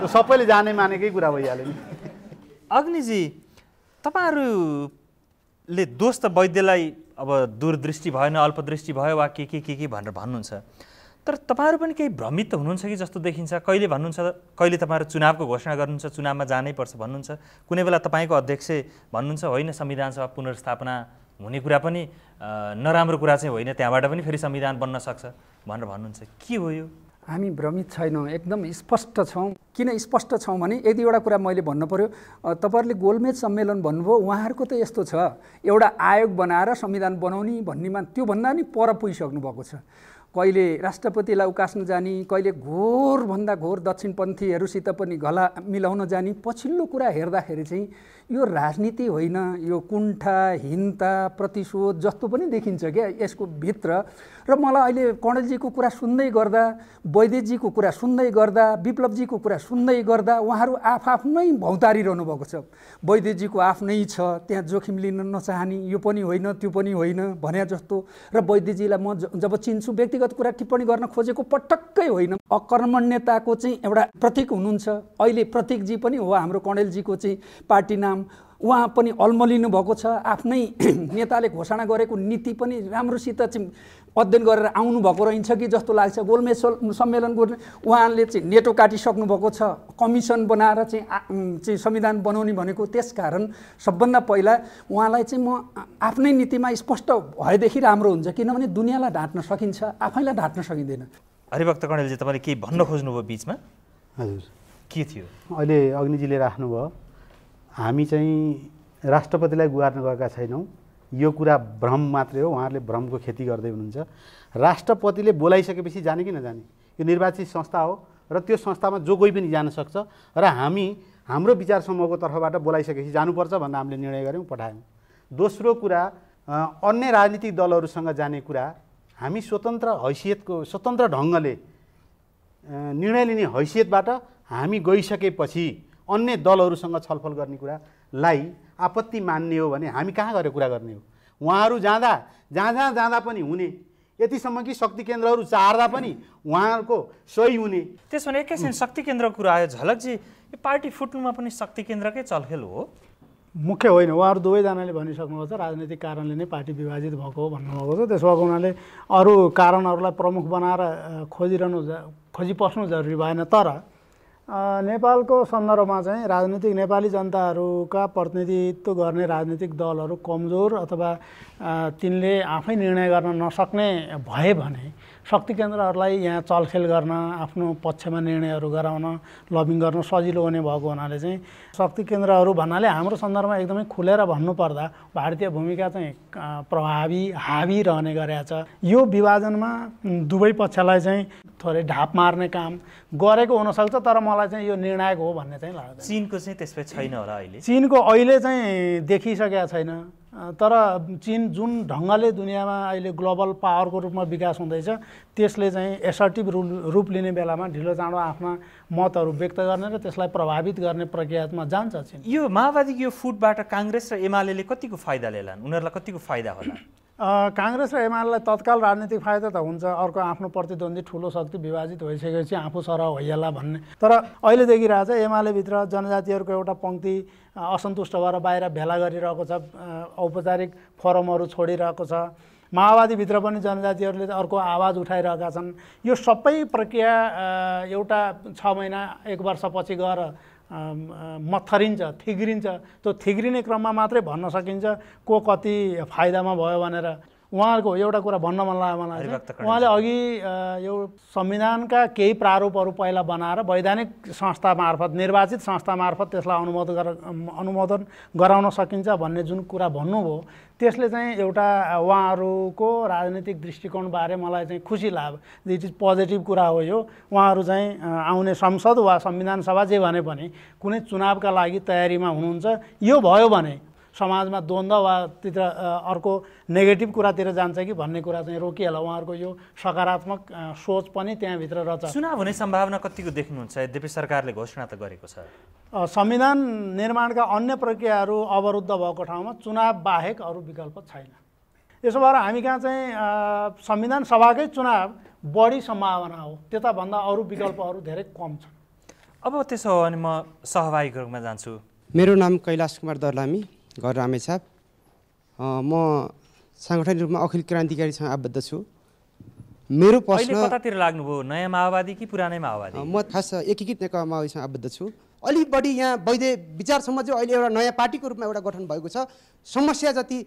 त्यो सबैले जाने मानेकै कुरा भइहाल्यो नि अग्निजी तपाईँहरूले दोष त वैद्यलाई अब दूरदृष्टि भएन अल्पदृष्टि भयो वा के के के के भनेर भन्नुहुन्छ तर तपाईँहरू पनि केही भ्रमित त हुनुहुन्छ कि जस्तो देखिन्छ कहिले भन्नुहुन्छ कहिले तपाईँहरू चुनावको घोषणा गर्नुहुन्छ चुनावमा जानैपर्छ भन्नुहुन्छ कुनै बेला तपाईँको अध्यक्ष भन्नुहुन्छ होइन संविधानसभा पुनर्स्थापना हुने कुरा पनि नराम्रो कुरा चाहिँ होइन त्यहाँबाट पनि फेरि संविधान बन्न सक्छ भनेर भन्नुहुन्छ के हो यो हामी भ्रमित छैनौँ एकदम स्पष्ट छौँ किन स्पष्ट छौँ भने यदि एउटा कुरा मैले भन्नु पऱ्यो तपाईँहरूले गोलमेज सम्मेलन भन्नुभयो उहाँहरूको त यस्तो छ एउटा आयोग बनाएर संविधान बनाउने भन्नेमा त्योभन्दा नि पर पुगिसक्नु भएको छ कहिले राष्ट्रपतिलाई उकास्न जाने कहिले घोरभन्दा घोर दक्षिणपन्थीहरूसित पनि गला मिलाउन जाने पछिल्लो कुरा हेर्दाखेरि चाहिँ यो राजनीति होइन यो कुण्ठा हिंता प्रतिशोध जस्तो पनि देखिन्छ क्या यसको भित्र र मलाई अहिले कणेलजीको कुरा सुन्दै गर्दा वैद्यजीको कुरा सुन्दै गर्दा विप्लवजीको कुरा सुन्दै गर्दा उहाँहरू आफआफ्नै भौतारिरहनु भएको छ वैद्यजीको आफ्नै छ त्यहाँ जोखिम लिन नचाहने यो पनि होइन त्यो पनि होइन भने जस्तो र वैद्यजीलाई म जब चिन्छु व्यक्तिगत कुरा टिप्पणी गर्न खोजेको पटक्कै होइन अकर्मण्यताको चाहिँ एउटा प्रतीक हुनुहुन्छ अहिले प्रतीकजी पनि हो हाम्रो कणेलजीको चाहिँ पार्टी नाम उहाँ पनि अल्मलिनु भएको छ आफ्नै नेताले घोषणा गरेको नीति पनि राम्रोसित चाहिँ अध्ययन गरेर आउनुभएको रहन्छ कि जस्तो लाग्छ गोलमेज सम्मेलन गर्ने उहाँले चाहिँ नेटो काटिसक्नु भएको छ कमिसन बनाएर चाहिँ चाहिँ संविधान बनाउने भनेको त्यस कारण सबभन्दा पहिला उहाँलाई चाहिँ म आफ्नै नीतिमा स्पष्ट भएदेखि राम्रो हुन्छ किनभने दुनियाँलाई ढाँट्न सकिन्छ आफैलाई ढाँट्न सकिँदैन हरिभक्त कणेलजी तपाईँले केही भन्न खोज्नुभयो बिचमा हजुर के थियो अहिले अग्निजीले राख्नुभयो हामी चाहिँ राष्ट्रपतिलाई गुहार्न गएका छैनौँ यो कुरा भ्रम मात्रै हो उहाँहरूले भ्रमको खेती गर्दै हुनुहुन्छ राष्ट्रपतिले बोलाइसकेपछि जाने कि नजाने यो निर्वाचित संस्था हो र त्यो संस्थामा जो कोही पनि जान सक्छ र हामी हाम्रो विचार समूहको तर्फबाट बोलाइसकेपछि जानुपर्छ भनेर हामीले निर्णय गऱ्यौँ पठायौँ दोस्रो कुरा अन्य राजनीतिक दलहरूसँग जाने कुरा हामी स्वतन्त्र हैसियतको स्वतन्त्र ढङ्गले निर्णय लिने हैसियतबाट हामी गइसकेपछि अन्य दलहरूसँग छलफल गर्ने कुरालाई आपत्ति मान्ने हो भने हामी कहाँ गएर कुरा गर्ने हो उहाँहरू जाँदा जहाँ जहाँ जाँदा पनि हुने यतिसम्म कि शक्ति केन्द्रहरू चार्दा पनि उहाँहरूको सही हुने त्यसो भने एकैछिन शक्ति केन्द्रको कुरा आयो झलकजी यो पार्टी फुट्नुमा पनि शक्ति केन्द्रकै चलखेल हो मुख्य होइन उहाँहरू दुवैजनाले भनिसक्नुभएको छ राजनैतिक कारणले नै पार्टी विभाजित भएको हो भन्नुभएको छ त्यसो भएको हुनाले अरू कारणहरूलाई प्रमुख बनाएर खोजिरहनु खोजी पस्नु जरुरी भएन तर नेपालको सन्दर्भमा चाहिँ राजनीतिक नेपाली जनताहरूका प्रतिनिधित्व गर्ने राजनीतिक दलहरू कमजोर अथवा तिनले आफै निर्णय गर्न नसक्ने भए भने शक्ति केन्द्रहरूलाई यहाँ चलखेल गर्न आफ्नो पक्षमा निर्णयहरू गराउन लबिङ गर्न सजिलो हुने भएको हुनाले चाहिँ शक्ति केन्द्रहरू भन्नाले हाम्रो सन्दर्भमा एकदमै खुलेर भन्नुपर्दा भारतीय भूमिका चाहिँ प्रभावी हावी रहने गरेका छ यो विभाजनमा दुवै पक्षलाई चाहिँ थोरै ढाप मार्ने काम गरेको हुनसक्छ तर मलाई चाहिँ यो निर्णायक हो भन्ने चाहिँ लाग्छ चिनको चाहिँ त्यसमा छैन होला अहिले चिनको अहिले चाहिँ देखिसकेका छैन तर चिन जुन ढङ्गले दुनियाँमा अहिले ग्लोबल पावरको रूपमा विकास हुँदैछ त्यसले चाहिँ एसर्टिभ रूप रूप लिने बेलामा ढिलो चाँडो आफ्ना मतहरू व्यक्त गर्ने र त्यसलाई प्रभावित गर्ने प्रक्रियामा जान्छ चिन यो माओवादीको यो फुटबाट काङ्ग्रेस र एमाले कतिको फाइदा लिएलान् उनीहरूलाई कतिको फाइदा होला काङ्ग्रेस र एमालेलाई तत्काल राजनीतिक फाइदा त हुन्छ अर्को आफ्नो प्रतिद्वन्दी ठुलो शक्ति विभाजित भइसकेपछि आफू सरह होइएला भन्ने तर अहिले देखिरहेछ एमालेभित्र जनजातिहरूको एउटा पङ्क्ति असन्तुष्ट भएर बाहिर भेला गरिरहेको छ औपचारिक फोरमहरू छोडिरहेको छ माओवादीभित्र पनि जनजातिहरूले अर्को आवाज उठाइरहेका छन् यो सबै प्रक्रिया एउटा छ महिना एक वर्षपछि गएर मत्थरिन्छ थिग्रिन्छ त्यो थिग्रिने क्रममा मात्रै भन्न सकिन्छ को कति फाइदामा भयो भनेर उहाँहरूको एउटा कुरा भन्न मन लाग्यो मलाई उहाँले अघि यो संविधानका केही प्रारूपहरू पहिला बनाएर वैधानिक संस्था मार्फत निर्वाचित संस्था मार्फत त्यसलाई अनुमोद गर अनुमोदन गराउन सकिन्छ भन्ने जुन कुरा भन्नुभयो त्यसले चाहिँ एउटा उहाँहरूको राजनीतिक दृष्टिकोणबारे मलाई चाहिँ खुसी लाग्यो दिट इज पोजिटिभ कुरा हो यो उहाँहरू चाहिँ आउने संसद वा संविधान सभा जे भने पनि कुनै चुनावका लागि तयारीमा हुनुहुन्छ यो भयो भने समाजमा द्वन्द्व वा तिर अर्को नेगेटिभ कुरातिर जान्छ कि भन्ने कुरा चाहिँ रोकिहाल उहाँहरूको यो सकारात्मक सोच पनि त्यहाँभित्र रहेछ चुनाव हुने सम्भावना कतिको देख्नुहुन्छ यद्यपि सरकारले घोषणा त गरेको छ संविधान निर्माणका अन्य प्रक्रियाहरू अवरुद्ध भएको ठाउँमा चुनाव बाहेक अरू विकल्प छैन यसो भएर हामी कहाँ चाहिँ संविधान सभाकै चुनाव बढी सम्भावना हो त्यताभन्दा अरू विकल्पहरू धेरै कम छन् अब त्यसो हो भने म सहभागी रूपमा जान्छु मेरो नाम कैलाश कुमार दर्लामी घर रामेछाप म साङ्गठनिक रूपमा अखिल क्रान्तिकारीसँग आबद्ध छु मेरो प्रश्न कतातिर लाग्नुभयो नयाँ माओवादी कि पुरानै माओवादी म खास एकीकृत नेकपा माओवादीसँग आबद्ध छु अलिक बढी यहाँ वैध विचारसम्म चाहिँ अहिले एउटा नयाँ पार्टीको रूपमा एउटा गठन भएको छ समस्या जति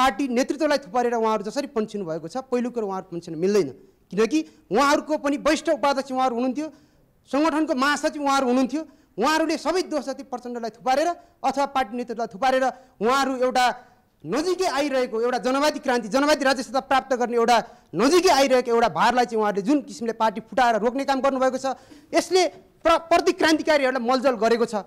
पार्टी नेतृत्वलाई थुपारेर उहाँहरू जसरी पन्छिनु भएको छ पहिलो कुरो उहाँहरू पन्चिनु मिल्दैन किनकि उहाँहरूको पनि वरिष्ठ उपाध्यक्ष उहाँहरू हुनुहुन्थ्यो सङ्गठनको महासचिव उहाँहरू हुनुहुन्थ्यो उहाँहरूले सबै दोष जति प्रचण्डलाई थुपारेर अथवा पार्टी नेतृत्वलाई थुपारेर उहाँहरू एउटा नजिकै आइरहेको एउटा जनवादी क्रान्ति जनवादी राज्यसत्ता प्राप्त गर्ने एउटा नजिकै आइरहेको एउटा भारलाई चाहिँ उहाँहरूले जुन किसिमले पार्टी फुटाएर रोक्ने काम गर्नुभएको छ यसले प्र प्रतिक्रान्तिकारीहरूलाई मलजल गरेको छ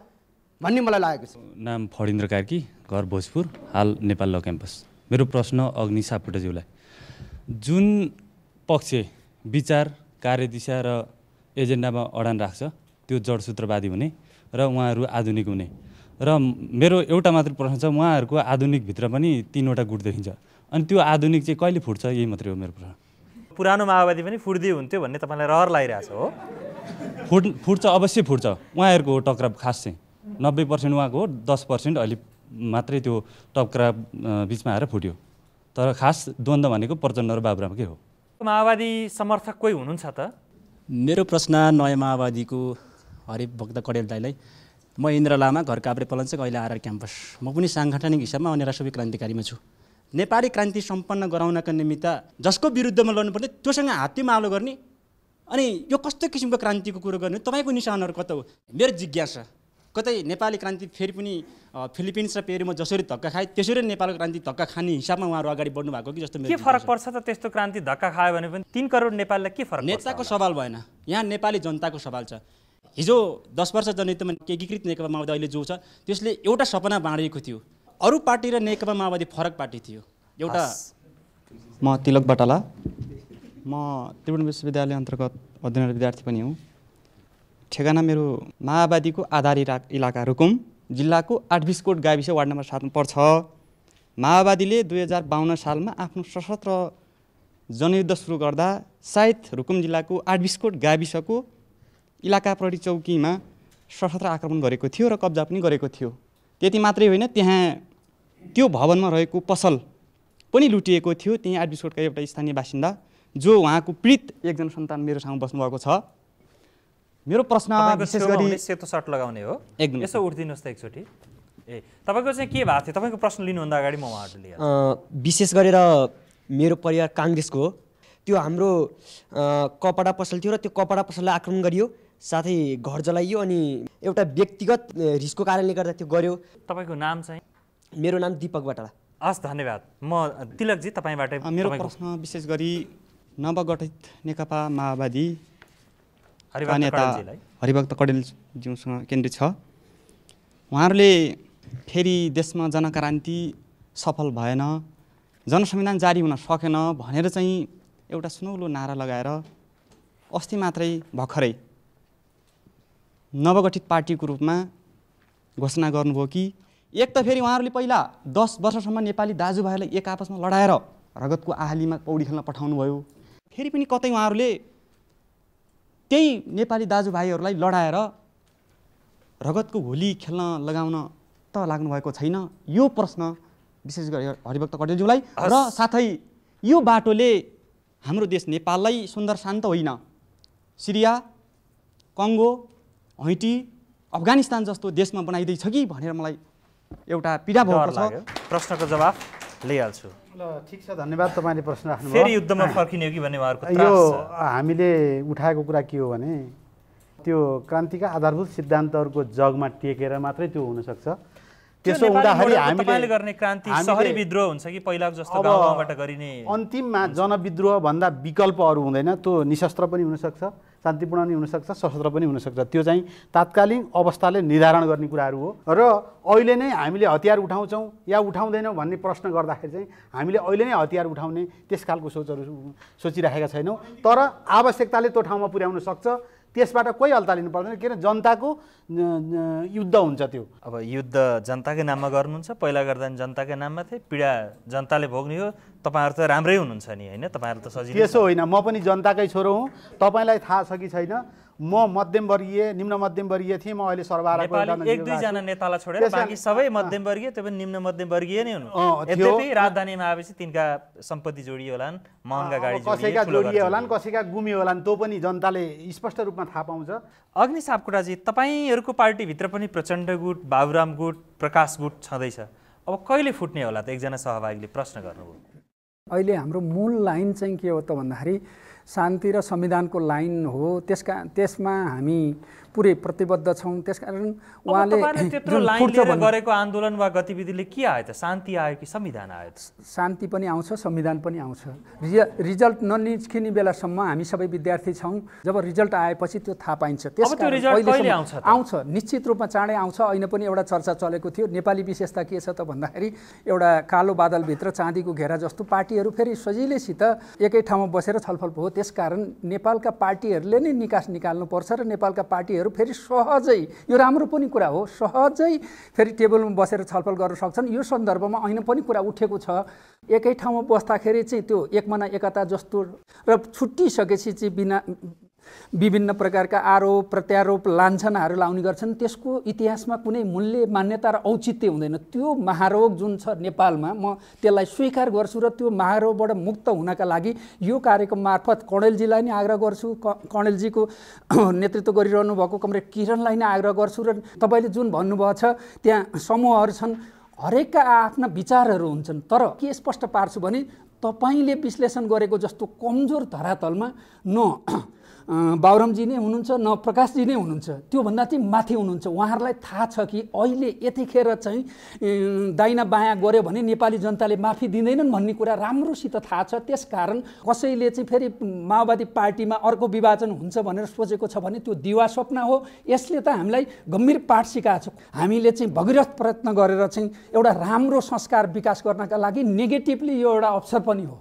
भन्ने मलाई लागेको छ नाम फडिन्द्र कार्की घर भोजपुर हाल नेपाल ल क्याम्पस मेरो प्रश्न अग्नि सापुटाज्यूलाई जुन पक्ष विचार कार्यदिशा र एजेन्डामा अडान राख्छ त्यो जडसूत्रवादी हुने र उहाँहरू आधुनिक हुने र मेरो एउटा मात्र प्रश्न छ उहाँहरूको आधुनिकभित्र पनि तिनवटा गुट देखिन्छ अनि त्यो आधुनिक चाहिँ कहिले फुट्छ यही मात्रै हो मेरो प्रश्न पुरानो माओवादी पनि फुट्दै हुन्थ्यो भन्ने तपाईँलाई रहर लागिरहेछ हो फुट फुट्छ अवश्य फुट्छ उहाँहरूको हो टक्राव खास चाहिँ नब्बे पर्सेन्ट उहाँको हो दस पर्सेन्ट अहिले मात्रै त्यो टक्राव बिचमा आएर फुट्यो तर खास द्वन्द्व भनेको प्रचण्ड र बाबुरामकै हो माओवादी समर्थक कोही हुनुहुन्छ त मेरो प्रश्न नयाँ माओवादीको हरिभक्त कडेल दाईलाई म इन्द्र लामा घर काभ्रे पलञ्चक अहिले आरआर क्याम्पस म पनि साङ्गठनिक हिसाबमा अनि राष्ट्रिय क्रान्तिकारीमा छु नेपाली क्रान्ति सम्पन्न गराउनका निमित्त जसको विरुद्धमा लड्नु पर्ने त्योसँग मालो गर्ने अनि यो कस्तो किसिमको क्रान्तिको कुरो गर्ने तपाईँको निशानहरू कता हो मेरो जिज्ञासा कतै नेपाली क्रान्ति फेरि पनि फिलिपिन्स र पेरुमा जसरी धक्का खाए त्यसरी नै नेपालको क्रान्ति धक्का खाने हिसाबमा उहाँहरू अगाडि बढ्नु भएको कि जस्तो के फरक पर्छ त त्यस्तो क्रान्ति धक्का खायो भने पनि तिन करोड नेपाललाई के फरक नेताको सवाल भएन यहाँ नेपाली जनताको सवाल छ हिजो दस वर्ष जनयुद्धमा एकीकृत नेकपा माओवादी अहिले जो छ त्यसले एउटा सपना बाँडिएको थियो अरू पार्टी र नेकपा माओवादी फरक पार्टी थियो एउटा म तिलक बटाला म त्रिभुवन विश्वविद्यालय अन्तर्गत अध्ययन विद्यार्थी पनि हुँ ठेगाना मेरो माओवादीको आधार इलाका रुकुम जिल्लाको आठबिसकोट गाविस वार्ड नम्बर सातमा पर्छ माओवादीले दुई हजार बाहन्न सालमा आफ्नो सशस्त्र जनयुद्ध सुरु गर्दा सायद रुकुम जिल्लाको आठबिसकोट गाविसको इलाका प्रहरी चौकीमा सशस्त्र आक्रमण गरेको थियो र कब्जा पनि गरेको थियो त्यति मात्रै होइन त्यहाँ त्यो भवनमा रहेको पसल पनि लुटिएको थियो त्यहीँ आठ बिस्कोटका एउटा स्थानीय बासिन्दा जो उहाँको पीडित एकजना सन्तान मेरो सामु बस्नुभएको छ मेरो प्रश्न विशेष गरी सेतो सर्ट लगाउने हो एकदम यसो उठिदिनुहोस् त एकचोटि ए तपाईँको चाहिँ के भएको थियो तपाईँको प्रश्न लिनुभन्दा अगाडि म उहाँहरू लिएँ विशेष गरेर मेरो परिवार काङ्ग्रेसको हो त्यो हाम्रो कपडा पसल थियो र त्यो कपडा पसललाई आक्रमण गरियो साथै घर जलाइयो अनि एउटा व्यक्तिगत रिसको कारणले गर्दा त्यो गर्यो तपाईँको नाम चाहिँ मेरो नाम दिपक बटाला हस् धन्यवाद म तिलकजी तपाईँबाट मेरो प्रश्न विशेष गरी नवगठित नेकपा माओवादी नेता हरिभक्त कडेलज्यूसँग केन्द्रित छ उहाँहरूले फेरि देशमा जनक्रान्ति सफल भएन जनसंविधान जारी हुन सकेन भनेर चाहिँ एउटा सुनौलो नारा लगाएर अस्ति मात्रै भर्खरै नवगठित पार्टीको रूपमा घोषणा गर्नुभयो कि एक त फेरि उहाँहरूले पहिला दस वर्षसम्म नेपाली दाजुभाइहरूलाई एक आपसमा लडाएर रगतको आहालीमा पौडी खेल्न पठाउनुभयो फेरि पनि कतै उहाँहरूले त्यही नेपाली दाजुभाइहरूलाई लडाएर रगतको होली खेल्न लगाउन त लाग्नुभएको छैन यो प्रश्न विशेष गरी हरिभक्त कटेलज्यूलाई र साथै यो बाटोले हाम्रो देश नेपाललाई सुन्दर शान्त होइन सिरिया कङ्गो हैटी अफगानिस्तान जस्तो देशमा बनाइँदैछ कि भनेर मलाई एउटा पीडा भएको छ प्रश्नको जवाब लिइहाल्छु ल ठिक छ धन्यवाद तपाईँले प्रश्न राख्नु फेरि युद्धमा फर्किने कि भन्ने उहाँहरूको यो हामीले उठाएको कुरा के हो भने त्यो क्रान्तिका आधारभूत सिद्धान्तहरूको जगमा टेकेर मात्रै त्यो हुनसक्छ त्यसो हुँदाखेरि हामीले गर्ने क्रान्ति सहरी विद्रोह हुन्छ कि पहिलाको जस्तो गाउँबाट गरिने अन्तिममा जनविद्रोह भन्दा विकल्पहरू हुँदैन त्यो निशस्त्र पनि हुनसक्छ शान्तिपूर्ण पनि हुनसक्छ सशस्त्र पनि हुनसक्छ त्यो चाहिँ तात्कालीन अवस्थाले निर्धारण गर्ने कुराहरू हो र अहिले नै हामीले हतियार उठाउँछौँ या उठाउँदैनौँ भन्ने प्रश्न गर्दाखेरि चाहिँ हामीले अहिले नै हतियार उठाउने त्यस खालको सोचहरू सोचिराखेका छैनौँ तर आवश्यकताले त्यो ठाउँमा पुर्याउन सक्छ त्यसबाट कोही अल्ता लिनु पर्दैन किन जनताको युद्ध हुन्छ त्यो अब युद्ध जनताकै नाममा गर्नुहुन्छ पहिला गर्दा जनताकै नाममा थिए पीडा जनताले भोग्ने हो तपाईँहरू त राम्रै हुनुहुन्छ नि होइन तपाईँहरू त सजिलो त्यसो होइन म पनि जनताकै छोरो हुँ तपाईँलाई थाहा छ कि छैन म मध्यमवर्गीय निम्न मध्यमवर्गीय थिएँ म अहिले सरबाराको एक दुईजना नेतालाई छोडेर बाँकी सबै मध्यमवर्गीय त्यो पनि निम्न मध्यमवर्गीय नै हुनु राजधानीमा आएपछि तिनका सम्पत्ति जोडियो होला महँगा गाडी कसैका जोडियो होला कसैका गुमियो होला त्यो पनि जनताले स्पष्ट रूपमा थाहा पाउँछ अग्नि सापकोटाजी तपाईँहरूको पार्टीभित्र पनि प्रचण्ड गुट बाबुराम गुट प्रकाश गुट छँदैछ अब कहिले फुट्ने होला त एकजना सहभागीले प्रश्न गर्नुभयो अहिले हाम्रो मूल लाइन चाहिँ के हो त भन्दाखेरि शान्ति र संविधानको लाइन हो त्यसका त्यसमा हामी पुरै प्रतिबद्ध छौँ त्यसकारण उहाँले गरेको आन्दोलन वा गतिविधिले के आयो त शान्ति आयो कि संविधान आयो शान्ति पनि आउँछ संविधान पनि आउँछ रिजल्ट ननिस्किने बेलासम्म हामी सबै विद्यार्थी छौँ जब रिजल्ट आएपछि त्यो थाहा पाइन्छ त्यसको आउँछ निश्चित रूपमा चाँडै आउँछ अहिले पनि एउटा चर्चा चलेको थियो नेपाली विशेषता के छ त भन्दाखेरि एउटा कालो बादलभित्र चाँदीको घेरा जस्तो पार्टीहरू फेरि सजिलैसित एकै ठाउँमा बसेर छलफल भयो त्यसकारण नेपालका पार्टीहरूले नै निकास निकाल्नुपर्छ र नेपालका पार्टीहरू मान्छेहरू फेरि सहजै यो राम्रो पनि कुरा हो सहजै फेरि टेबलमा बसेर छलफल गर्न सक्छन् यो सन्दर्भमा अहिले पनि कुरा उठेको छ एकै ठाउँमा बस्दाखेरि चाहिँ त्यो एकमाना एकता जस्तो र छुट्टिसकेपछि चाहिँ बिना विभिन्न प्रकारका आरोप प्रत्यारोप लान्छनाहरू लाउने गर्छन् त्यसको इतिहासमा कुनै मूल्य मान्यता र औचित्य हुँदैन त्यो महारोग जुन छ नेपालमा म त्यसलाई स्वीकार गर्छु र त्यो महारोगबाट मुक्त हुनका लागि यो कार्यक्रम मार्फत कणेलजीलाई नै आग्रह गर्छु कणेलजीको नेतृत्व गरिरहनु भएको कमरेड किरणलाई नै आग्रह गर्छु र तपाईँले जुन भन्नुभएको छ त्यहाँ समूहहरू छन् हरेकका आफ्ना विचारहरू हुन्छन् तर के स्पष्ट पार्छु भने तपाईँले विश्लेषण गरेको जस्तो कमजोर धरातलमा न बाबुरामजी नै हुनुहुन्छ न प्रकाशजी नै हुनुहुन्छ त्योभन्दा चाहिँ माथि हुनुहुन्छ उहाँहरूलाई थाहा छ कि अहिले यतिखेर चाहिँ दाइना बायाँ गऱ्यो भने नेपाली जनताले माफी दिँदैनन् भन्ने कुरा राम्रोसित थाहा छ त्यस कारण कसैले चाहिँ फेरि माओवादी पार्टीमा अर्को विभाजन हुन्छ भनेर सोचेको छ भने त्यो दिवा स्वप्न हो यसले त हामीलाई गम्भीर पाठ सिकाएको छ हामीले चाहिँ भगीरथ प्रयत्न गरेर चाहिँ एउटा राम्रो संस्कार विकास गर्नका लागि नेगेटिभली यो एउटा अवसर पनि हो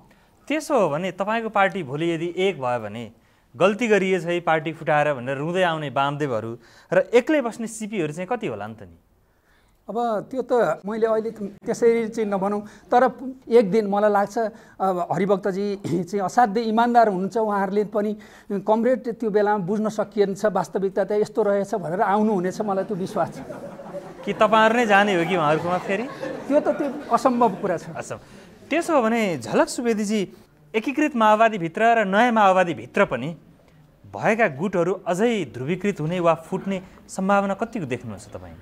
त्यसो हो भने तपाईँको पार्टी भोलि यदि एक भयो भने गल्ती गरिएछ है पार्टी फुटाएर भनेर रुँदै आउने वामदेवहरू र एक्लै बस्ने सिपीहरू चाहिँ कति होला नि त नि अब त्यो त मैले अहिले त्यसरी चाहिँ नभनौँ तर एक दिन मलाई लाग्छ अब हरिभक्तजी चाहिँ असाध्यै इमान्दार हुनुहुन्छ उहाँहरूले पनि कमरेड त्यो बेलामा बुझ्न छ वास्तविकता त यस्तो रहेछ भनेर आउनुहुनेछ मलाई त्यो विश्वास छ कि तपाईँहरू नै जाने हो कि उहाँहरूकोमा फेरि त्यो त त्यो असम्भव कुरा छ असम्भव त्यसो हो भने झलक सुवेदीजी एकीकृत माओवादीभित्र र नयाँ माओवादीभित्र पनि भएका गुटहरू अझै ध्रुवीकृत हुने वा फुट्ने सम्भावना कतिको देख्नुहुन्छ तपाईँ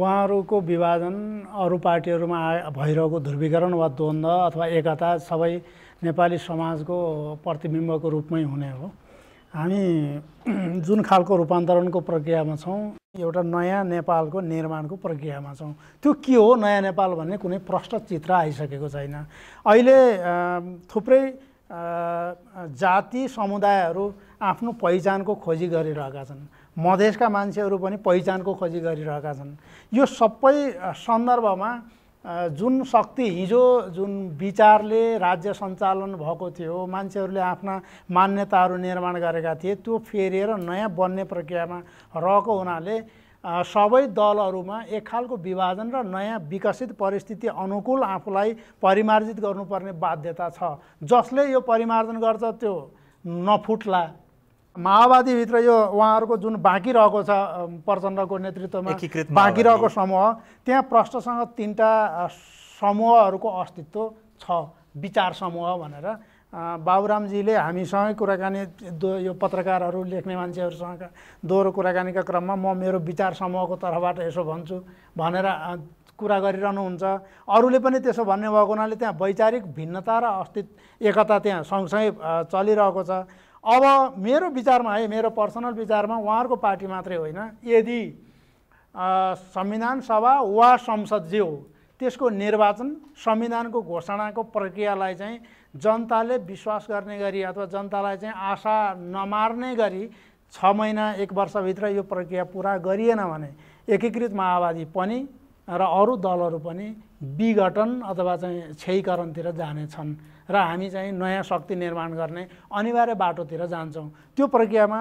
उहाँहरूको विभाजन अरू पार्टीहरूमा आए भइरहेको ध्रुवीकरण वा द्वन्द्व अथवा एकता सबै नेपाली समाजको प्रतिबिम्बको रूपमै हुने हो हामी जुन खालको रूपान्तरणको प्रक्रियामा छौँ एउटा नयाँ नेपालको निर्माणको प्रक्रियामा छौँ त्यो के हो नयाँ नेपाल भन्ने कुनै प्रष्ट चित्र आइसकेको छैन अहिले थुप्रै जाति समुदायहरू आफ्नो पहिचानको खोजी गरिरहेका छन् मधेसका मान्छेहरू पनि पहिचानको खोजी गरिरहेका छन् यो सबै सन्दर्भमा जुन शक्ति हिजो जुन विचारले राज्य सञ्चालन भएको थियो मान्छेहरूले आफ्ना मान्यताहरू निर्माण गरेका थिए त्यो फेरिएर नयाँ बन्ने प्रक्रियामा रहेको हुनाले सबै दलहरूमा एक खालको विभाजन र नयाँ विकसित परिस्थिति अनुकूल आफूलाई परिमार्जित गर्नुपर्ने बाध्यता छ जसले यो परिमार्जन गर्छ त्यो नफुट्ला माओवादीभित्र यो उहाँहरूको जुन बाँकी रहेको छ प्रचण्डको नेतृत्वमा बाँकी रहेको समूह त्यहाँ प्रष्टसँग तिनवटा समूहहरूको अस्तित्व छ विचार समूह भनेर बाबुरामजीले हामीसँगै कुराकानी दो यो पत्रकारहरू लेख्ने मान्छेहरूसँग दोहोरो कुराकानीका क्रममा म मेरो विचार समूहको तर्फबाट यसो भन्छु भनेर कुरा गरिरहनुहुन्छ अरूले पनि त्यसो भन्ने भएको हुनाले त्यहाँ वैचारिक भिन्नता र अस्तित्व एकता त्यहाँ सँगसँगै चलिरहेको छ अब मेरो विचारमा है मेरो पर्सनल विचारमा उहाँहरूको पार्टी मात्रै होइन यदि संविधान सभा वा संसद जे हो त्यसको निर्वाचन संविधानको घोषणाको प्रक्रियालाई चाहिँ जनताले विश्वास गर्ने गरी अथवा जनतालाई चाहिँ आशा नमार्ने गरी छ महिना एक वर्षभित्र यो प्रक्रिया पुरा गरिएन भने एकीकृत माओवादी पनि र अरू दलहरू पनि विघटन अथवा चाहिँ क्षयीकरणतिर जानेछन् र हामी चाहिँ नयाँ शक्ति निर्माण गर्ने अनिवार्य बाटोतिर जान्छौँ त्यो प्रक्रियामा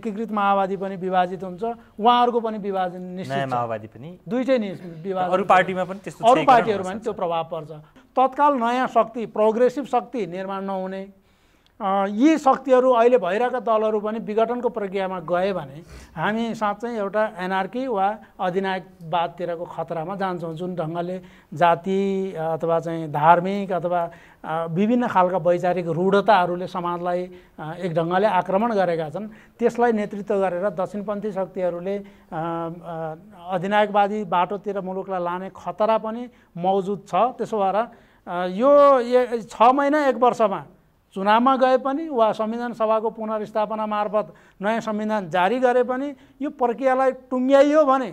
एकीकृत माओवादी पनि विभाजित हुन्छ उहाँहरूको पनि विभाजन निश्चित माओवादी पनि दुइटै विभाजन अरू पार्टीमा पनि त्यस्तो अरू पार्टीहरूमा पनि त्यो प्रभाव पर्छ तत्काल नयाँ शक्ति प्रोग्रेसिभ शक्ति निर्माण नहुने यी शक्तिहरू अहिले भइरहेका दलहरू पनि विघटनको प्रक्रियामा गए भने हामी साँच्चै एउटा एनआरकी वा अधिनायकवादतिरको खतरामा जान्छौँ जुन ढङ्गले जाति अथवा चाहिँ धार्मिक अथवा विभिन्न खालका वैचारिक रूढताहरूले समाजलाई एक ढङ्गले आक्रमण गरेका छन् त्यसलाई नेतृत्व गरेर दक्षिणपन्थी शक्तिहरूले अधिनायकवादी बाटोतिर मुलुकलाई लाने खतरा पनि मौजुद छ त्यसो भएर यो छ महिना एक वर्षमा चुनावमा गए पनि वा संविधान सभाको पुनर्स्थापना मार्फत नयाँ संविधान जारी गरे पनि यो प्रक्रियालाई टुङ्ग्याइयो भने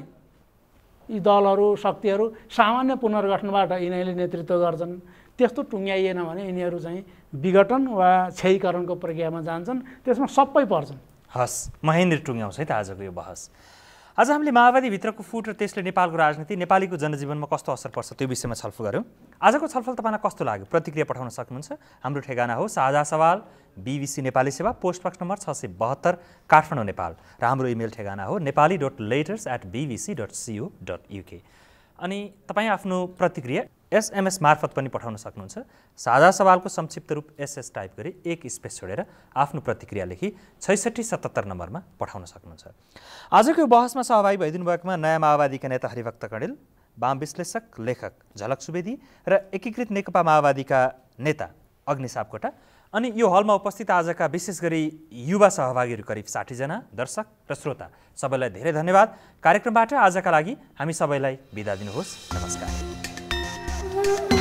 यी दलहरू शक्तिहरू सामान्य पुनर्गठनबाट यिनीहरूले नेतृत्व गर्छन् त्यस्तो टुङ्ग्याइएन भने यिनीहरू चाहिँ विघटन वा क्षयीकरणको प्रक्रियामा जान्छन् त्यसमा सबै पर्छन् हस् महेन्द्र टुङ्ग्याउँछ है त आजको यो बहस आज हामीले माओवादीभित्रको फुट र त्यसले नेपालको राजनीति नेपालीको जनजीवनमा कस्तो असर पर्छ त्यो विषयमा छलफल गऱ्यौँ आजको छलफल तपाईँलाई कस्तो लाग्यो प्रतिक्रिया पठाउन सक्नुहुन्छ हाम्रो ठेगाना हो साझा सवाल बिबिसी नेपाली सेवा पोस्ट बक्स नम्बर छ सय बहत्तर काठमाडौँ नेपाल र हाम्रो इमेल ठेगाना हो Nepali dot letters at BBC dot co dot UK अनि तपाईँ आफ्नो प्रतिक्रिया एसएमएस मार्फत पनि पठाउन सक्नुहुन्छ साझा सवालको संक्षिप्त रूप एसएस टाइप गरी एक स्पेस छोडेर आफ्नो प्रतिक्रिया लेखी छैसठी सतहत्तर नम्बरमा पठाउन सक्नुहुन्छ आजको बहसमा सहभागी भइदिनु भएकोमा नयाँ माओवादीका नेता हरिभक्त कडेल वाम विश्लेषक लेखक झलक सुवेदी र एकीकृत नेकपा माओवादीका नेता अग्नि सापकोटा अनि यो हलमा उपस्थित आजका विशेष गरी युवा सहभागीहरू करिब साठीजना दर्शक र श्रोता सबैलाई धेरै धन्यवाद कार्यक्रमबाट आजका लागि हामी सबैलाई बिदा दिनुहोस् नमस्कार